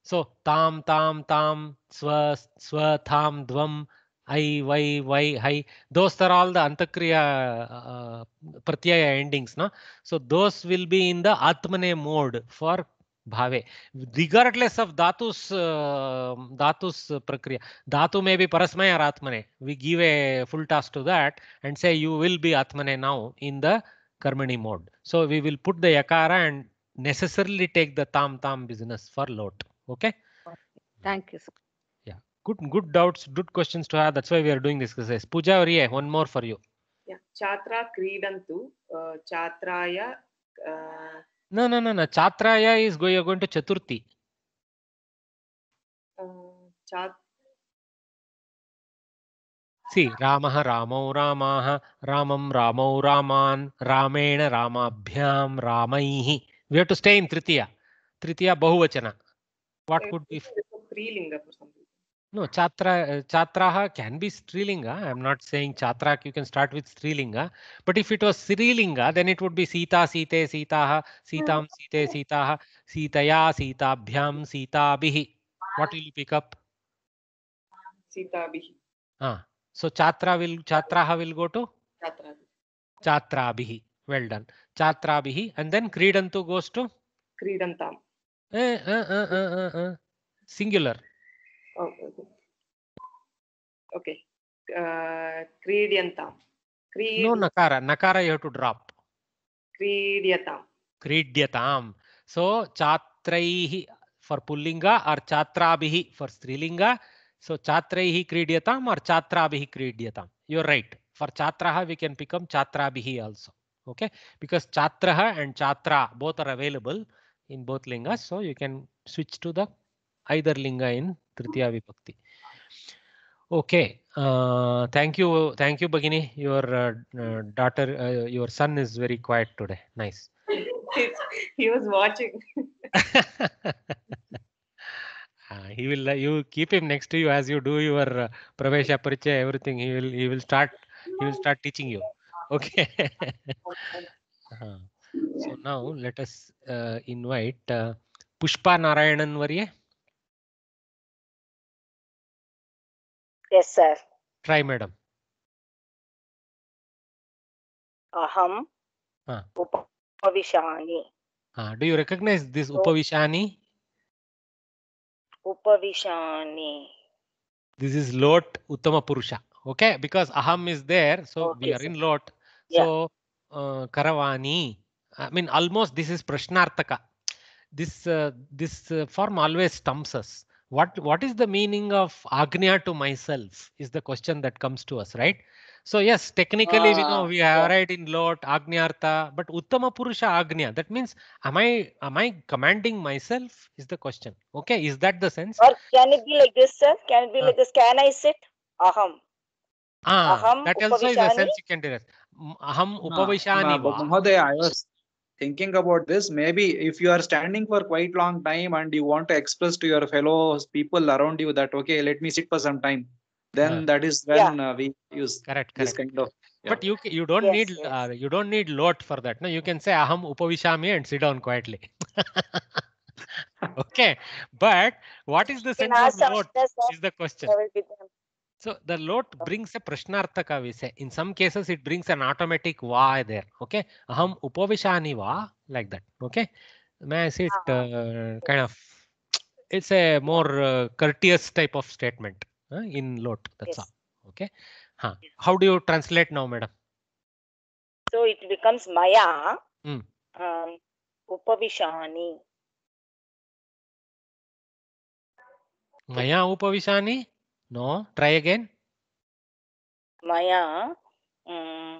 so tam tam tam swa swa tam dvam hi. Those are all the Antakriya uh, Pratyaya endings. No? So those will be in the Atmane mode for भावे regardless of धातुस धातुस प्रक्रिया धातु may be parasmay or atmane we give a full task to that and say you will be atmane now in the karmani mode so we will put the yakara and necessarily take the tam tam business for lot okay thank you sir. yeah good good doubts good questions to have that's why we are doing this exercise puja or yeah one more for you
yeah chatra kridantu uh, chatraya uh,
No, no, no, no. Chatraya is going, going to Chaturthi.
Uh, chat-
See, Ramaha Ramau Ramaha Ramam Ramau Raman Ramena Ramabhyam Ramaihi. We have to stay in Tritiya. Tritiya Bahuvachana. What could be? Three linga or something. No, chatra, uh, chatraha can be strilinga. I'm not saying chatrak, you can start with strilinga. But if it was srilinga, then it would be sita, Sita, sitaha, hmm. sitam, Sita, sitaha, sitaya, sita, bihi. What will you pick up? Sitabihi. Ah, so chatra will, chatraha will go to? Chatrabihi. bihi. Well done. bihi. And then Kridantu goes to? Kridantam. Eh, eh, eh, eh, eh, eh. Singular. okay
uh, क्रीड्यन्तां क्रीड no
nakara nakara you have to drop
क्रीड्यतां
क्रीड्यतां so छात्रैः for pullinga or chatrabhi for strilinga so chatraihi kridyatam or chatrabhi kridyatam you're right for chatraha we can become chatrabhi also okay because chatraha and chatra both are available in both lingas so you can switch to the either linga in tritiya vipakti. Okay, uh, thank you, thank you, Bagini. Your uh, daughter, uh, your son is very quiet today. Nice.
he was watching.
he will. uh, you keep him next to you as you do your uh, pravesha parichaya, everything. He will. He will start. He will start teaching you. Okay. -huh. So now let us uh, invite uh, Pushpa Narayanan Varye. yes sir try madam
aham huh. upavishani
huh. do you recognize this upavishani
upavishani
this is lot uttama purusha okay because aham is there so okay, we are sir. in lot yeah. so uh, karavani i mean almost this is prashnartaka this uh, this uh, form always stumps us Uh, what what is the meaning of agnya to myself is the question that comes to us right so yes technically uh, we know ah, we have yeah. right in lot agnyartha but uttama purusha agnya that means am i am i commanding myself is the question okay is that the sense
or can it be like this sir can it be uh, like this can i sit aham
ah aham that also is a sense you can do that aham upavishani mahodaya
thinking about this maybe if you are standing for quite long time and you want to express to your fellow people around you that okay let me sit for some time then yeah. that is when yeah. uh, we
use correct, correct. kind of yeah. but you you don't yes, need yes. Uh, you don't need lot for that no you can say aham upavishami and sit down quietly okay but what is the sense of lot is the question So the lot brings a prashnarthaka vise In some cases, it brings an automatic va there. Okay. Aham upavishani va, like that. Okay. May I say it uh, kind of, it's a more uh, courteous type of statement uh, in lot. That's yes. all. Okay. ha Huh. yes. How do you translate now, madam?
So it becomes maya
hmm.
um, upavishani. Maya upavishani? No? Try again. Maya. mm,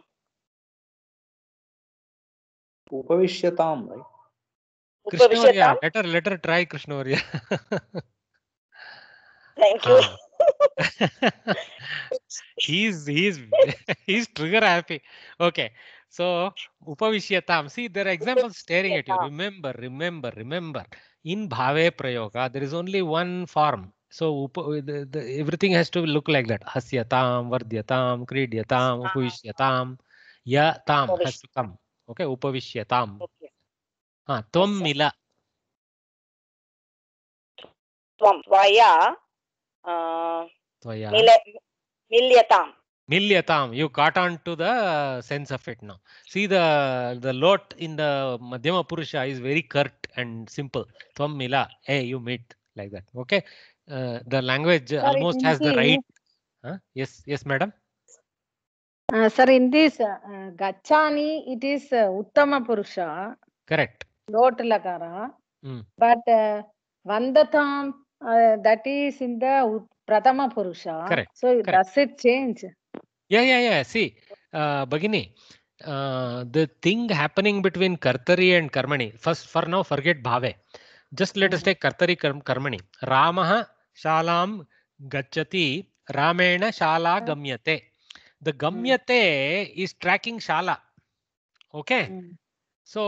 Upavishyatam, right? Krishnavarya.
Letter, letter, try Krishnavarya. Thank you. he's he's he's trigger happy. Okay. So Upavishyatam. See, there are examples staring at you. Remember, remember, remember. In Bhave Prayoga, there is only one form. So up, the, the, everything has to look like that. Hasyatam, Vardyatam, Kridyatam, Upavishyatam. Ya tam has to come. Okay, Upavishyatam. Okay. Ah, tvam mila.
Tvam, vaya. Tvaya. milyatam.
Milyatam, you got on to the sense of it now. See the the lot in the Madhyama Purusha is very curt and simple. Tvam mila, hey, you meet like that. Okay, uh, the language sir, almost has the right. Huh? Yes, yes, madam.
Uh, sir, in this uh, Gachani, it is uh, Uttama Purusha. Correct. Lot Lagara. Mm. But uh, vandatham uh, that is in the prathama Purusha. Correct. So Correct. does it change?
Yeah, yeah, yeah. See, uh, bagini uh, the thing happening between Kartari and Karmani, first for now, forget Bhave. Just let us take Kartari karm Karmani. Ramaha शाला गच्छति रामेण शाला हाँ। गम्यते the हाँ। गम्यते is trekking शाला okay हाँ। सो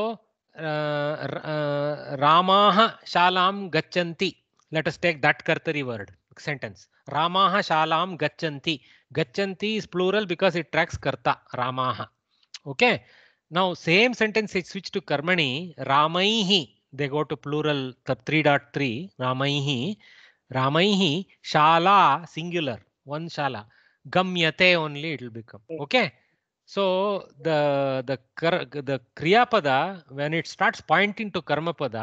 रामाह शालां गच्छन्ति लेट अस टेक दैट कर्तरी वर्ड सेंटेंस रामाह शालां गच्छन्ति गच्छन्ति is plural because it tracks कर्ता रामाह okay now same sentence is switch to कर्मणि रामैहि दे गो टू प्लूरल 3.3 रामैहि रामई शाला सिंग्युलर वन शाला गम्यते only it will become okay so the the the क्रियापद when it starts pointing to कर्म कर्मपद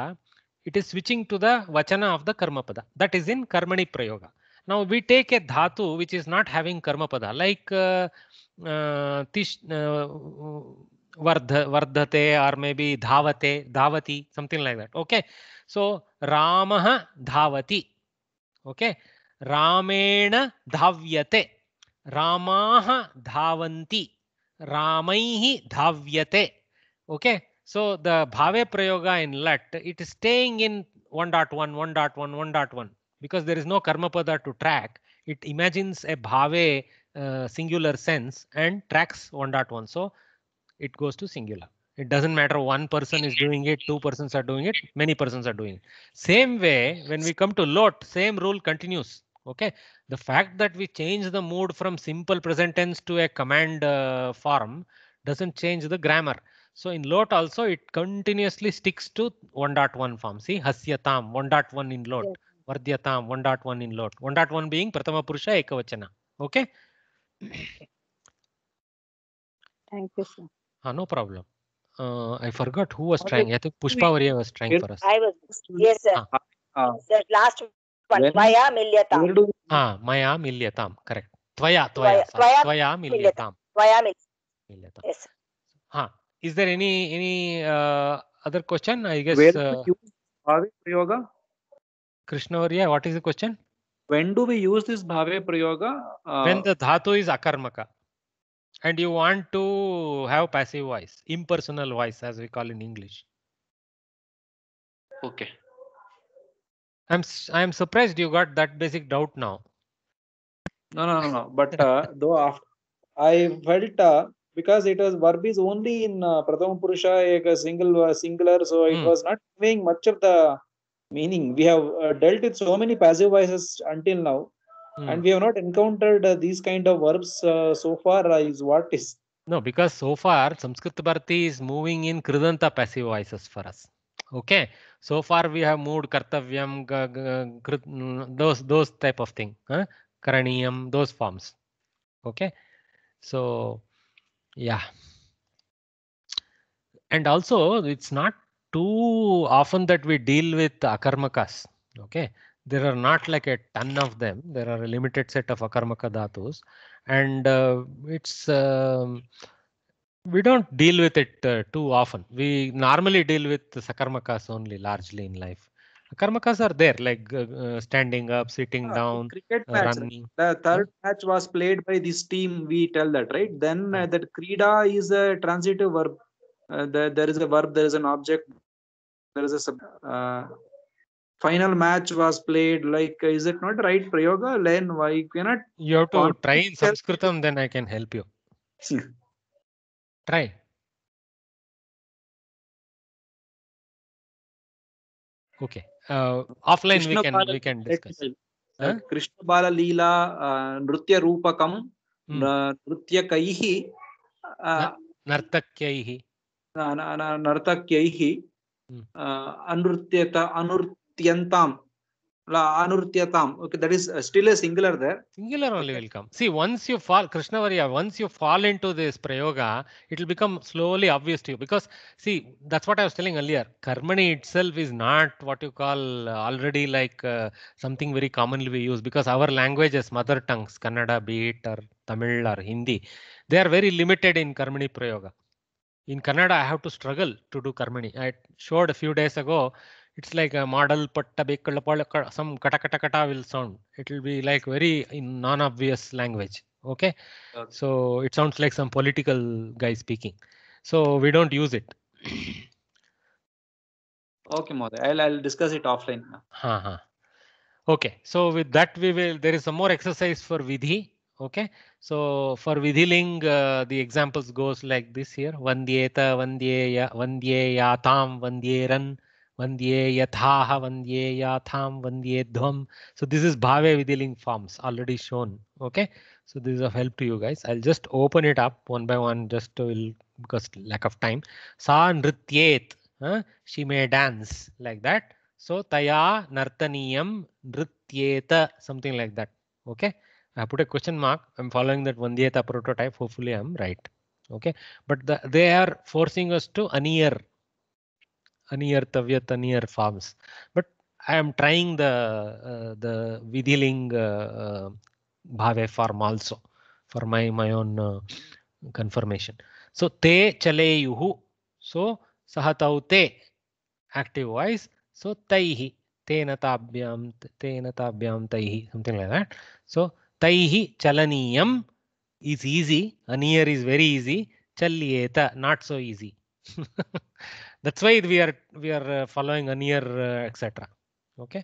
it is switching to the वचन of the कर्म कर्मपद दैट इज इन कर्मणि प्रयोग नाउ वी टेक ए धातु व्हिच इज नॉट हैविंग कर्मपद लाइक वर्ध वर्धते और मे बी धावते धावती something like that okay so रामः धावती okay ramena dhavyate ramaah dhavanti ramaihi dhavyate okay so the bhave prayoga in lat it is staying in 1.1 1.1 1.1 because there is no karmapada to track it imagines a bhave uh, singular sense and tracks 1.1 so it goes to singular it doesn't matter one person is doing it, two persons are doing it, many persons are doing it. Same way, when we come to lot, same rule continues. OK, the fact that we change the mood from simple present tense to a command uh, form doesn't change the grammar. So in lot also it continuously sticks to 1.1 form. See, hasyatam 1.1 in lot, vardhyatam 1.1 in lot, 1.1 being pratama purusha ekavachana. OK. Thank you, sir. Ah, no problem uh, I forgot who was trying. I think Pushpavarya was trying for us. I
was hmm. yes sir. Ah. Ah. That last
one. Maya milyatam. Ah, maya milyatam. Correct. Tvaya tvaya tvaya milyatam.
Tvaya milyatam.
Yes. Huh. Is there any any uh, other question? I guess. Where uh, Bhave Prayoga? Krishnavarya, what is the question? When do we use this Bhave Prayoga? Uh, when the dhatu is akarmaka and you want to have passive voice impersonal voice as we call in english okay i'm i'm surprised you got that basic doubt now
no no no, no. but uh, though after, i felt uh, because it was verb is only in uh, pratham purusha a single uh, singular so it mm. was not giving much of the meaning we have uh, dealt with so many passive voices until now Hmm. And we have not encountered uh, these kind of verbs uh, so far, uh, is what is.
No, because so far Sanskrit Bharati is moving in Kridanta passive voices for us. Okay, so far we have moved Kartavyam, g- g- mm, those those type of thing, huh? Karaniyam, those forms. Okay, so yeah, and also it's not too often that we deal with akarmakas. Okay, there are not like a ton of them. There are a limited set of akarmaka dhatus, and uh, it's um, we don't deal with it uh, too often. We normally deal with sakarmakas only largely in life. Akarmakas are there, like uh, uh standing up, sitting ah, down, cricket uh, match, running.
The third match was played by this team. We tell that, right? Then uh, that krida is a transitive verb. there, there is a verb, there is an object, there is a sub. final match was played like is it not right prayoga then why cannot you
have to try in sanskritam then i can help you try
okay uh, offline krishna we can bala, we
can discuss huh? krishna bala leela uh, nritya rupakam hmm. nrityakaihi uh, nartakyaihi nartakyaihi uh, anurtyata anurt nirutyantam okay that is uh, still a singular there
singular only will come see once you fall Krishna krishnavariya once you fall into this prayoga it will become slowly obvious to you because see that's what i was telling earlier karmani itself is not what you call uh, already like uh, something very commonly we use because our language is mother tongues kannada be it or tamil or hindi they are very limited in karmani prayoga in kannada i have to struggle to do karmani i showed a few days ago it's like a model patta bekkalapalaka some kata kata kata will sound. It will be like very in non-obvious language. Okay? okay, so it sounds like some political guy speaking. So we don't use it.
okay, Mother. I'll I'll discuss it offline.
Uh -huh. Okay, so with that we will. There is some more exercise for Vidhi. Okay, so for Vidhiling, uh, the examples goes like this here: Vandyeta, Vandyaya, Vandyeyatam, Vandyeran. Vandye yathaha vandye yatham vandye dhvam. So this is bhave vidiling forms already shown. Okay, so this is of help to you guys. I'll just open it up one by one just to because lack of time. Sa nrityet. Huh? She may dance like that. So taya nartaniyam nrityeta something like that. Okay, I put a question mark. I'm following that vandyeta prototype. Hopefully I'm right. Okay, but the, they are forcing us to anear near Tavyat, near farms. But I am trying the uh, the Vidhiling uh, Bhave also for my my own uh, confirmation. So te chale yuhu. So sahatau te active voice. So taihi tena tabhyam tena tabhyam taihi something like that. So taihi chalaniyam is easy. Anir is very easy. Chalyeta not so easy. that's why we are we are uh, following anir uh, etc okay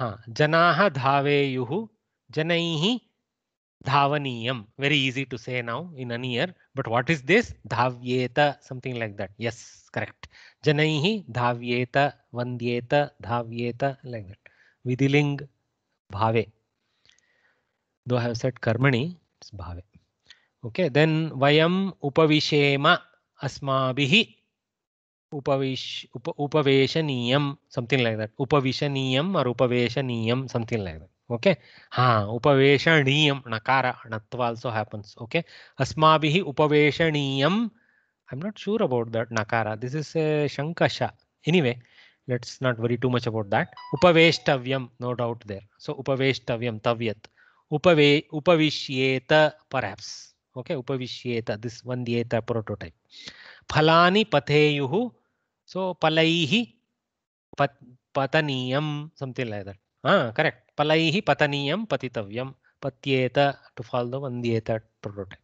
ha janaah dhaveyuh janaihi dhavaniyam very easy to say now in a anir but what is this dhavyeta something like that yes correct janaihi dhavyeta vandyeta dhavyeta like that vidiling bhave though i have said karmani it's bhave okay then vayam upavishema asmabihi उपवेश उपवेशनीय something like that उपवेशनीय something like that okay हाँ उपवेशनीय नकार णत्व also okay अस्मा उपवेशनीय I am not sure about that नकार दिस इज शंकश anyway let's not worry too much about that उपवेष्टव्यम नो डाउट देर सो उपवेष्टव्यम तव्यत उपवे उपविश्येत परहैप्स ओके उपविश्येत दिस वंद्येत प्रोटोटाइप फलानी पथेयुः So palaihi pat, pataniyam, something like that. Ah, correct. Palaihi pataniyam patitavyam patyeta to follow the vandyeta prototype.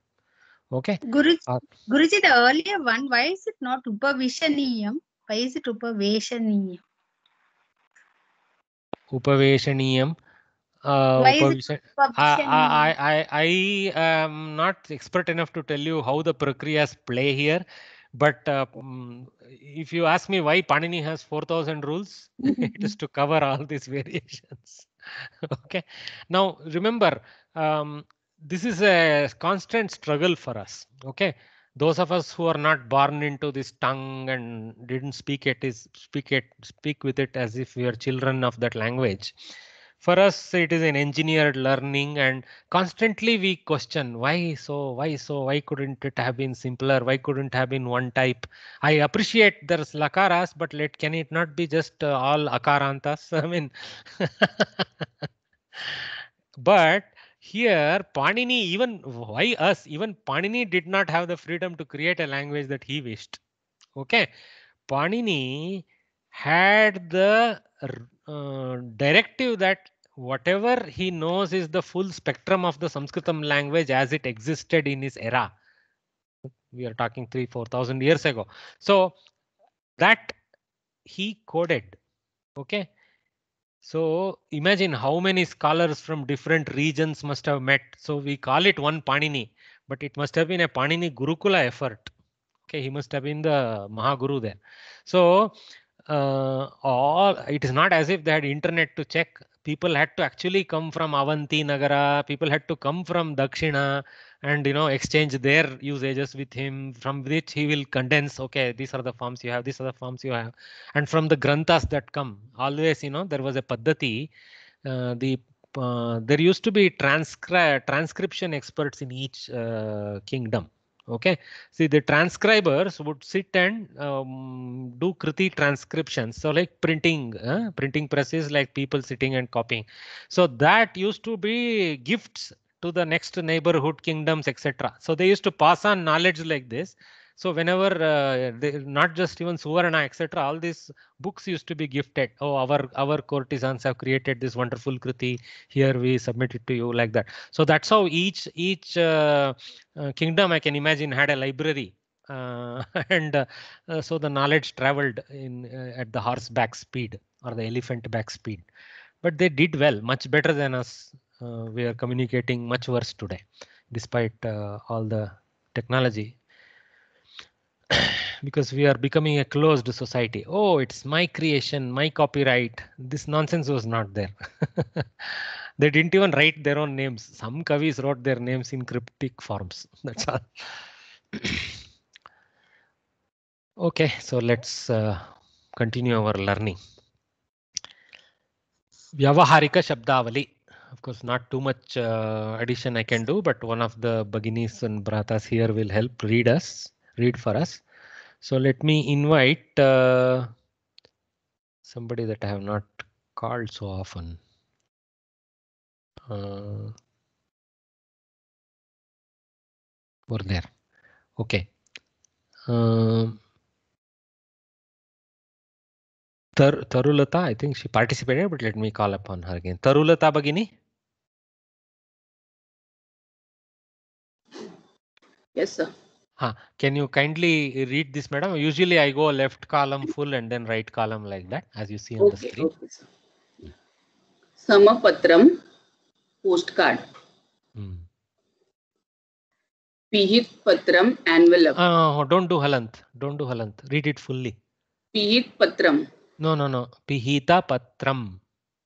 Okay. Guru, uh,
Guruji, the earlier one, why is it not upavishaniyam? Why is it upaveshaniyam?
Upaveshaniyam. Uh, ah, upavishan it, I, I, I, I am not expert enough to tell you how the prakriyas play here. But uh, um, if you ask me why Panini has 4,000 rules, it is to cover all these variations. okay. Now, remember, um, this is a constant struggle for us. Okay. Those of us who are not born into this tongue and didn't speak it is speak it speak with it as if we are children of that language for us it is an engineered learning and constantly we question why so why so why couldn't it have been simpler why couldn't have been one type i appreciate there's lakaras but let can it not be just uh, all akarantas i mean but here panini even why us even panini did not have the freedom to create a language that he wished okay panini had the uh, directive that whatever he knows is the full spectrum of the Sanskritam language as it existed in his era. We are talking three, four thousand years ago. So that he coded. OK, so imagine how many scholars from different regions must have met. So we call it one Panini, but it must have been a Panini Gurukula effort. Okay, he must have been the Mahaguru there. So uh, all it is not as if they had internet to check people had to actually come from avanti nagara people had to come from dakshina and you know exchange their usages with him from which he will condense okay these are the forms you have these are the forms you have and from the granthas that come always you know there was a paddhati uh, the uh, there used to be transcri- transcription experts in each uh, kingdom Okay, see the transcribers would sit and um, do Kriti transcriptions. So like printing, uh, printing presses like people sitting and copying. So that used to be gifts to the next neighborhood kingdoms, etc. So they used to pass on knowledge like this so whenever uh, they, not just even suvarna etc all these books used to be gifted oh our our courtesans have created this wonderful kriti here we submit it to you like that so that's how each each uh, uh, kingdom i can imagine had a library uh, and uh, uh, so the knowledge traveled in at the horseback speed or the elephant back speed but they did well much better than us we are communicating much worse today despite all the technology because we are becoming a closed society. Oh, it's my creation, my copyright. This nonsense was not there. they didn't even write their own names. Some kavis wrote their names in cryptic forms. That's all. okay, so let's uh, continue our learning. Vyavaharika Shabdavali. Of course, not too much uh, addition I can do, but one of the Bhaginis and Bratas here will help read us read for us. So let me invite uh, somebody that I have not called so often.
Uh, over there. Okay.
Uh, um, Tar Tarulata, I think she participated, but let me call upon her again. Tarulata Bagini? Yes, sir. Huh. Can you kindly read this, madam? Usually I go left column full and then right column like that, as you see on okay, the screen. Okay, Samapatram, postcard. Hmm. Pihit Patram, envelope. Uh, don't do halant. Don't do halant. Read it fully.
Pihit Patram.
No, no, no. Pihita Patram.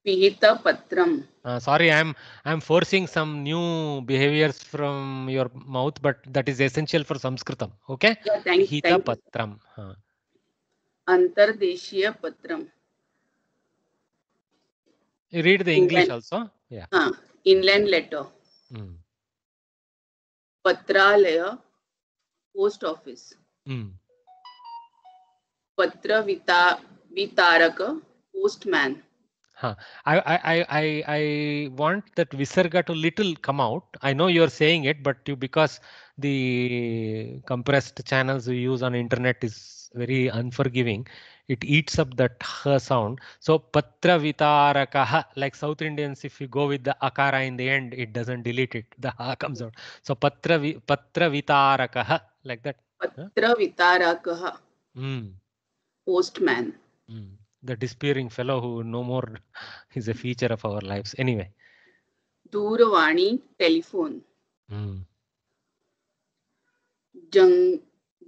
Pihita Patram.
Uh, sorry, I'm I'm forcing some new behaviors from your mouth, but that is essential for Sanskritam. Okay? Yeah, thank, Pihita thank Patram. Uh.
Antardeshiya Patram.
You read the English inland. also? Yeah.
Uh, inland letter. Mm. Patralaya, post office. Mm. Patra Vita, Vitaraka, postman.
I, I, I, I want that Visarga to little come out. I know you're saying it, but you, because the compressed channels we use on internet is very unforgiving, it eats up that h sound. So patra vitarakaha, like South Indians, if you go with the akara in the end, it doesn't delete it. The ha comes out. So patra, patra vitarakaha, like that. Patra
vitarakaha.
Mm. Postman. Hmm the disappearing fellow who no more is a feature of our lives. Anyway.
Duravani telephone. Mm. Jang,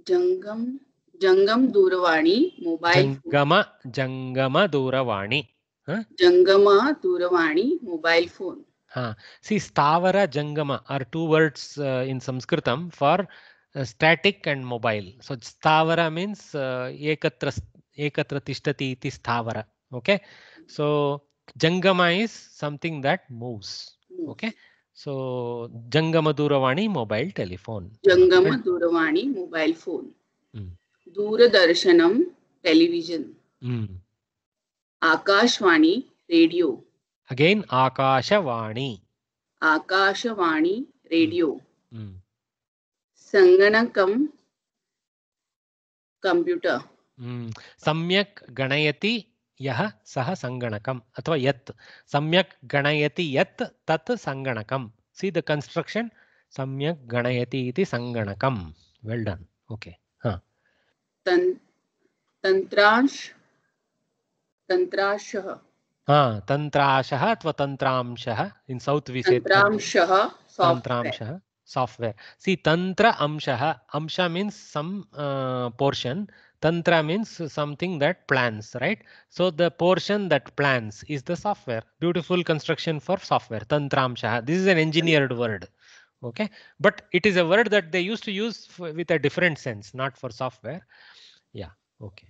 jangam jangam duravani mobile.
Jangama phone. jangama duravani.
Huh? mobile phone.
Huh. See, stavara jangama are two words uh, in Sanskritam for uh, static and mobile. So stavara means uh, ekatras, ekatra tishtati iti sthavara okay so jangama is something that moves okay so jangama duravani mobile telephone
jangama okay. duravani mobile phone mm. दूरदर्शनम television mm. आकाशवाणी radio
again आकाशवाणी
आकाशवाणी radio mm. संगणकम computer
सम्यक् गणयति यः सः सङ्गणकम् अथवा यत् सम्यक् गणयति यत् तत् सङ्गणकं सी द कन्स्ट्रक्षन् सम्यक् गणयति इति सङ्गणकं वेल् डन् ओके
तन्त्रांश तन्त्रांशः
हा तन्त्रांशः अथवा तन्त्रांशः इन् सौत् विषये तन्त्रांशः
तन्त्रांशः
साफ्ट्वेर् सी तन्त्र अंशः अंश means some portion uh, Tantra means something that plans, right? So the portion that plans is the software. Beautiful construction for software. Shah. This is an engineered word. OK, but it is a word that they used to use with a different sense, not for software. Yeah. OK.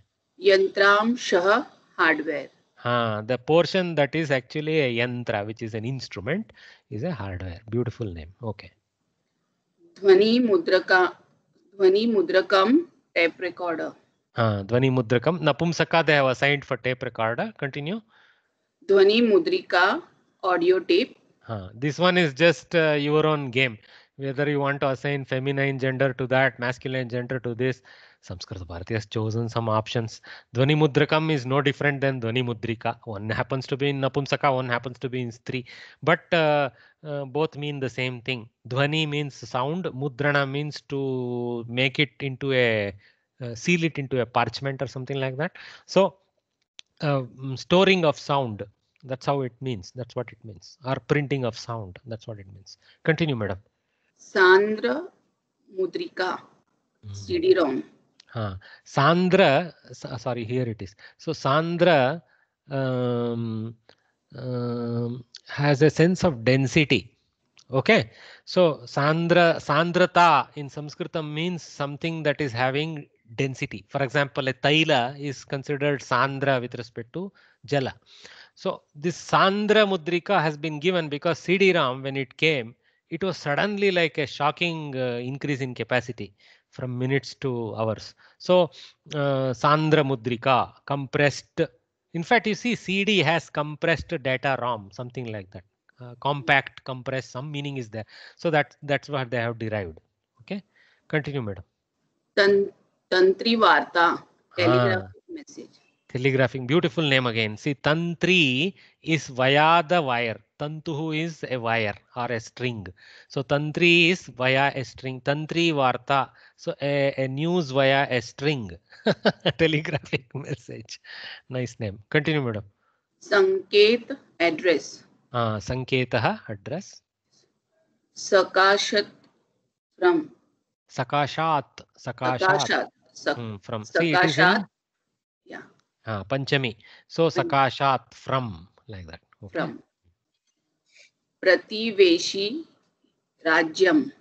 Yantram Shah hardware.
Ah, the portion that is actually a yantra, which is an instrument, is a hardware. Beautiful name. OK.
Dhvani Mudraka Dhvani Mudrakam tape recorder.
Uh, Dvani Mudrakam. Napumsaka, they have assigned for tape recorder. Continue.
Dvani Mudrika, audio tape.
Uh, this one is just uh, your own game. Whether you want to assign feminine gender to that, masculine gender to this. Sanskrit Bharati has chosen some options. Dvani Mudrakam is no different than Dvani Mudrika. One happens to be in Napumsaka, one happens to be in Stri. But uh, uh, both mean the same thing. Dvani means sound, Mudrana means to make it into a uh, seal it into a parchment or something like that. So uh, mm, storing of sound, that's how it means. That's what it means. Or printing of sound, that's what it means. Continue, madam.
Sandra Mudrika, mm. CD-ROM.
Huh. Sandra, uh, sorry, here it is. So Sandra um, um, has a sense of density. Okay, so Sandra, Sandrata in Sanskritam means something that is having density. For example, a taila is considered sandra with respect to jala. So this sandra mudrika has been given because CD-ROM, when it came, it was suddenly like a shocking uh, increase in capacity from minutes to hours. So uh, sandra mudrika, compressed. In fact, you see CD has compressed data ROM, something like that. Uh, compact, compressed, some meaning is there. So that that's what they have derived. Okay, continue, madam.
Then तंत्री वार्ता
telegraphing beautiful हाँ। Name again see तंत्री is via the wire तंतु is a wire or a string so तंत्री is via a string तंत्री वार्ता so a news via a string telegraphic message nice name continue madam
संकेत address
हाँ संकेत address
सकाशत
सकाशात सकाशात hmm, from sakashat. yeah. Ah, Panchami. So sakashat from like that. Okay. From
Prativeshi Rajyam,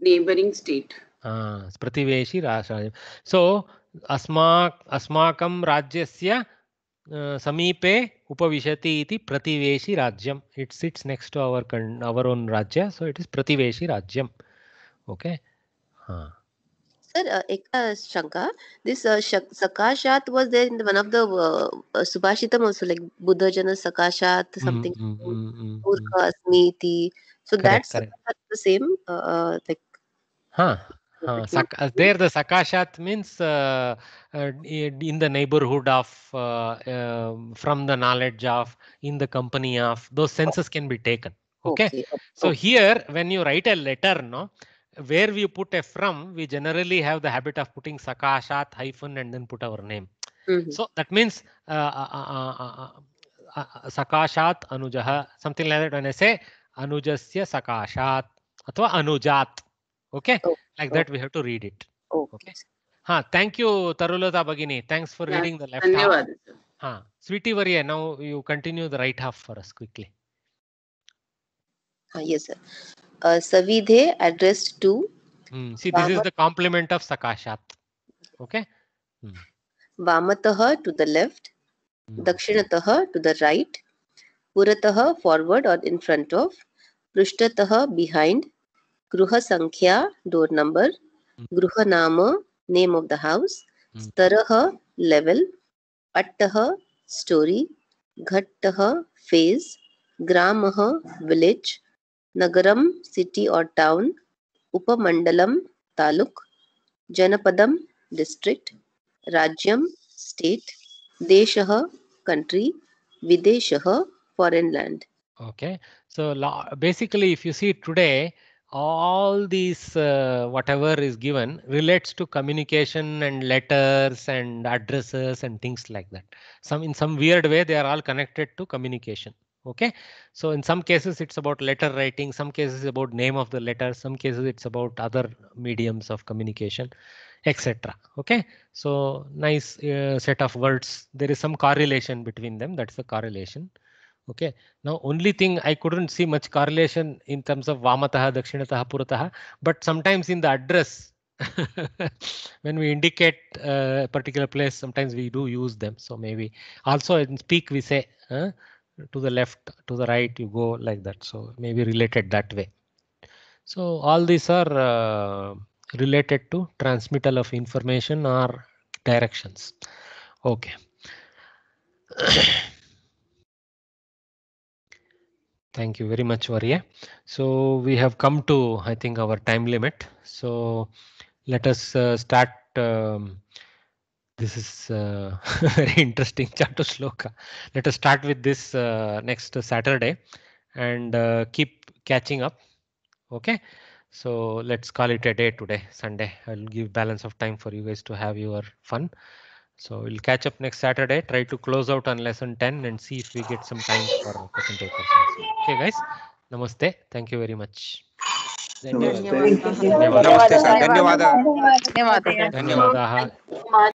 neighboring state. Ah, Prativeshi Rajyam. So अस्माक अस्माकं राज्यस्य समीपे उपविशति इति प्रतिवेशी राज्यम् it sits next to our कण् अवर् ओन् राज्य सो इट् इस् प्रतिवेशी राज्यम् ओके हा
सर uh, एक uh, शंका दिस uh, सकाशात was there in one of the सुभाषितम आल्सो लाइक बुद्ध जन सकाशात समथिंग मूर्ख अस्मि so that's the same like
हां देयर द सकाशात means in the neighbourhood of from the knowledge of in the company of those senses can be taken okay so here when you write a letter no where we put a from, we generally have the habit of putting sakashat hyphen and then put our name. Mm-hmm. So that means uh, uh, uh, sakashat anujaha, something like that. When I say anujasya sakashat, atwa anujat. Okay, oh, like oh. that we have to read it. Oh, okay. ಹಾ thank you Tarulata ಭಗಿನಿ thanks for reading the you. Half Ha. Sweetie, ವರಿಯ Now you continue the right half for us quickly.
ಹಾ Yes, sir. savidhe addressed to.
Hmm. See, this is the complement of Sakashat.
Okay. Hmm. Vamataha to the left, hmm. Dakshinataha to the right, Purataha forward or in front of, Prushtataha behind, Gruha Sankhya door number, hmm. Gruha Nama name of the house, hmm. Staraha level, Attaha story, Ghattaha phase, Gramah village, नगरम city और town उपमंडलम तालुक जनपदम district राज्यम state देश country videshah foreign land
okay so basically if you see today all these uh, whatever is given relates to communication and letters and addresses and things like that some in some weird way they are all connected to communication okay so in some cases it's about letter writing some cases about name of the letter some cases it's about other mediums of communication etc okay so nice uh, set of words there is some correlation between them that's the correlation okay now only thing i couldn't see much correlation in terms of vamataha dakshinataha purataha but sometimes in the address when we indicate uh, a particular place sometimes we do use them so maybe also in speak we say uh, to the left, to the right, you go like that. So maybe related that way. So all these are uh, related to transmittal of information or directions. Okay. Thank you very much, Varia. So we have come to, I think, our time limit. So let us uh, start um, this is a very interesting chapter sloka. Let us start with this uh, next Saturday and uh, keep catching up. Okay, so let's call it a day today, Sunday. I'll give balance of time for you guys to have your fun. So we'll catch up next Saturday. Try to close out on lesson 10 and see if we get some time for presentation. Okay, guys. Namaste. Thank you very much. धन्यवादः धन्यवादः